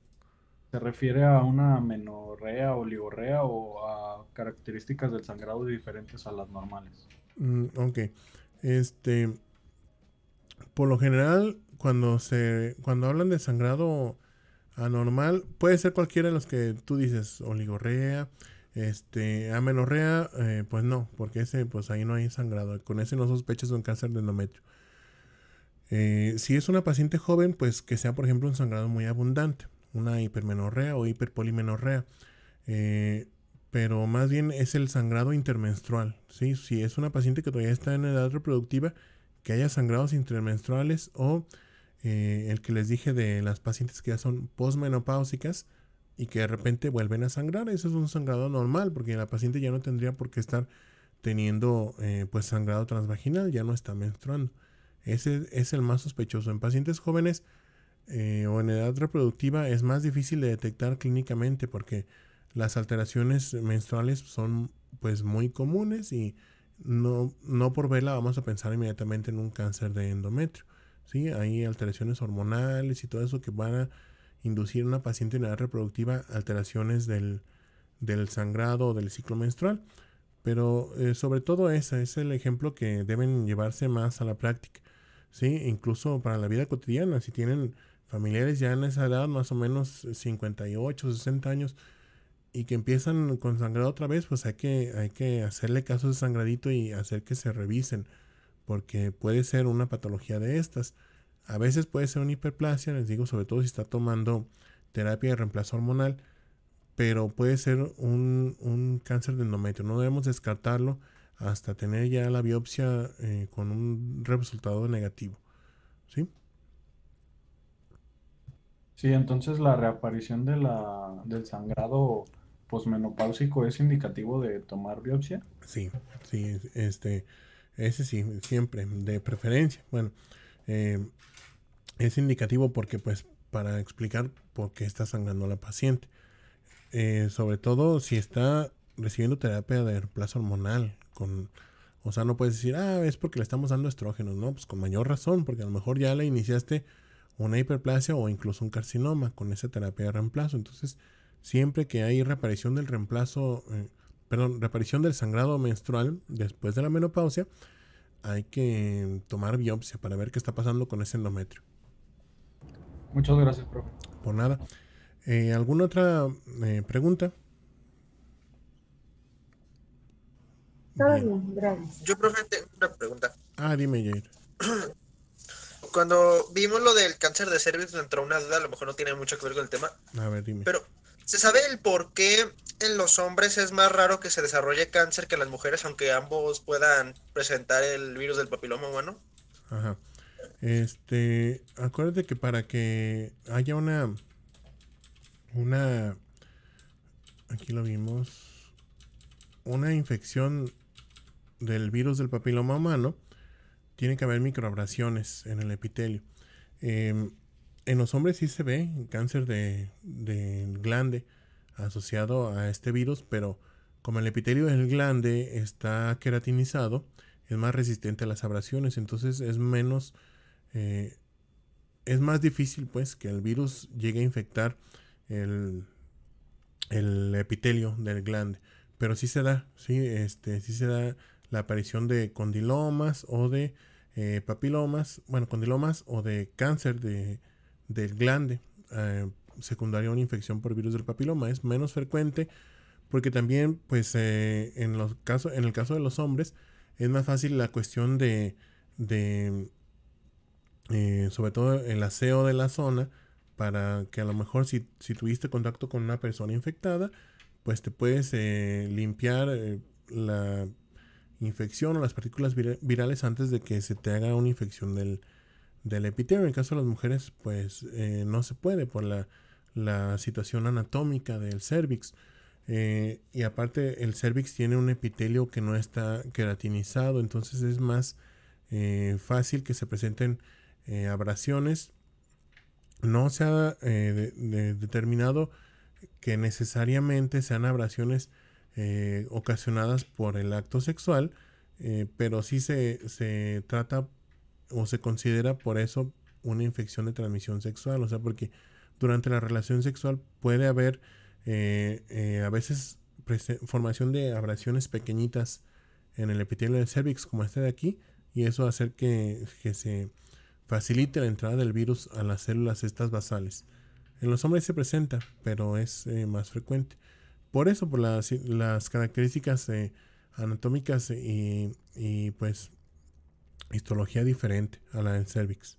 se refiere a una menorrea, oligorrea o a características del sangrado diferentes a las normales. Mm, ok. Este, por lo general, cuando se, cuando hablan de sangrado anormal, puede ser cualquiera de los que tú dices, oligorrea, este, amenorrea, eh, pues no, porque ese, pues ahí no hay sangrado. Con ese no sospechas de un cáncer de endometrio. Eh, si es una paciente joven, pues que sea, por ejemplo, un sangrado muy abundante, una hipermenorrea o hiperpolimenorrea. Eh, pero más bien es el sangrado intermenstrual. ¿sí? Si es una paciente que todavía está en edad reproductiva, que haya sangrados intermenstruales o el que les dije de las pacientes que ya son posmenopáusicas, y que de repente vuelven a sangrar. Eso es un sangrado normal porque la paciente ya no tendría por qué estar teniendo eh, pues sangrado transvaginal, ya no está menstruando. Ese es el más sospechoso. En pacientes jóvenes eh, o en edad reproductiva es más difícil de detectar clínicamente porque las alteraciones menstruales son pues muy comunes y no, no por verla vamos a pensar inmediatamente en un cáncer de endometrio. ¿sí? Hay alteraciones hormonales y todo eso que van a inducir en una paciente en edad reproductiva alteraciones del, sangrado o del ciclo menstrual. Pero eh, sobre todo ese es el ejemplo que deben llevarse más a la práctica. ¿sí? Incluso para la vida cotidiana, si tienen familiares ya en esa edad, más o menos 58, 60 años, y que empiezan con sangrado otra vez, pues hay que, hay que hacerle caso de sangradito y hacer que se revisen, porque puede ser una patología de estas. A veces puede ser una hiperplasia, les digo, sobre todo si está tomando terapia de reemplazo hormonal, pero puede ser un, cáncer de endometrio. No debemos descartarlo hasta tener ya la biopsia eh, con un resultado negativo. ¿Sí? Sí, entonces la reaparición de la, del sangrado posmenopáusico es indicativo de tomar biopsia. Sí, sí, este, ese sí, siempre, de preferencia. Bueno, eh, es indicativo porque pues para explicar por qué está sangrando la paciente. Eh, sobre todo si está recibiendo terapia de reemplazo hormonal. Con, o sea, no puedes decir, ah, es porque le estamos dando estrógenos. No, pues con mayor razón, porque a lo mejor ya le iniciaste una hiperplasia o incluso un carcinoma con esa terapia de reemplazo. Entonces, siempre que hay reaparición del reemplazo, eh, perdón, del sangrado menstrual después de la menopausia, hay que tomar biopsia para ver qué está pasando con ese endometrio. Muchas gracias, profe. Por nada. Eh, ¿Alguna otra eh, pregunta? Yo, profe, tengo una pregunta. Ah, dime, Jair. [CLEARS THROAT] Cuando vimos lo del cáncer de cervix, me entró una duda, a lo mejor no tiene mucho que ver con el tema. A ver, dime. Pero, ¿se sabe el por qué en los hombres es más raro que se desarrolle cáncer que en las mujeres, aunque ambos puedan presentar el virus del papiloma humano? Ajá. Este, acuérdate que para que haya una, una, aquí lo vimos, una infección del virus del papiloma humano, tiene que haber microabrasiones en el epitelio. Em, en los hombres sí se ve cáncer de, de, glande asociado a este virus, pero como el epitelio del glande está queratinizado, es más resistente a las abrasiones, entonces es menos eh, es más difícil pues que el virus llegue a infectar el, epitelio del glande. Pero sí se da, sí, este, sí se da la aparición de condilomas o de eh, papilomas, bueno, condilomas o de cáncer de, del glande eh, secundario a una infección por virus del papiloma. Es menos frecuente porque también, pues, en, los casos, en el caso de los hombres, es más fácil la cuestión de eh, sobre todo el aseo de la zona, para que a lo mejor si, tuviste contacto con una persona infectada, pues te puedes eh, limpiar eh, la infección o las partículas virales antes de que se te haga una infección del, del epitelio. En caso de las mujeres, pues no se puede por la, situación anatómica del cervix. y aparte el cervix tiene un epitelio que no está queratinizado, entonces es más fácil que se presenten eh, abrasiones, no se ha eh, determinado que necesariamente sean abrasiones eh, ocasionadas por el acto sexual, pero sí se, se, trata o se considera por eso una infección de transmisión sexual, o sea, porque durante la relación sexual puede haber a veces formación de abrasiones pequeñitas en el epitelio del cervix, como este de aquí, y eso hacer que se facilite la entrada del virus a las células estas basales. En los hombres se presenta, pero es eh, más frecuente. Por eso, por las, características eh, anatómicas eh, y, pues histología diferente a la del cervix.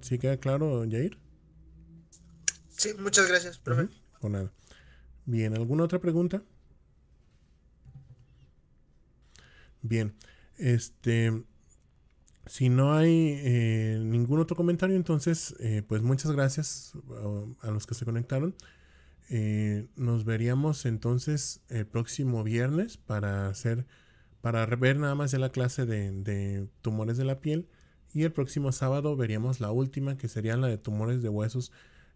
¿Sí queda claro, Jair? Sí, muchas gracias, profe. Bien, ¿alguna otra pregunta? Bien. Este, si no hay eh, ningún otro comentario, entonces, eh, pues muchas gracias um, a, los que se conectaron. Eh, nos veríamos entonces el próximo viernes para hacer, para ver nada más de la clase de, tumores de la piel. Y el próximo sábado veríamos la última, que sería la de tumores de huesos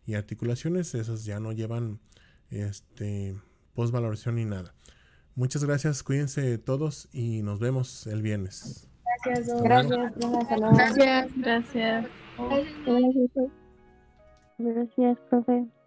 y articulaciones. Esas ya no llevan este, postvaloración ni nada. Muchas gracias, cuídense todos y nos vemos el viernes. Gracias, gracias, gracias, gracias. Gracias, gracias, profe.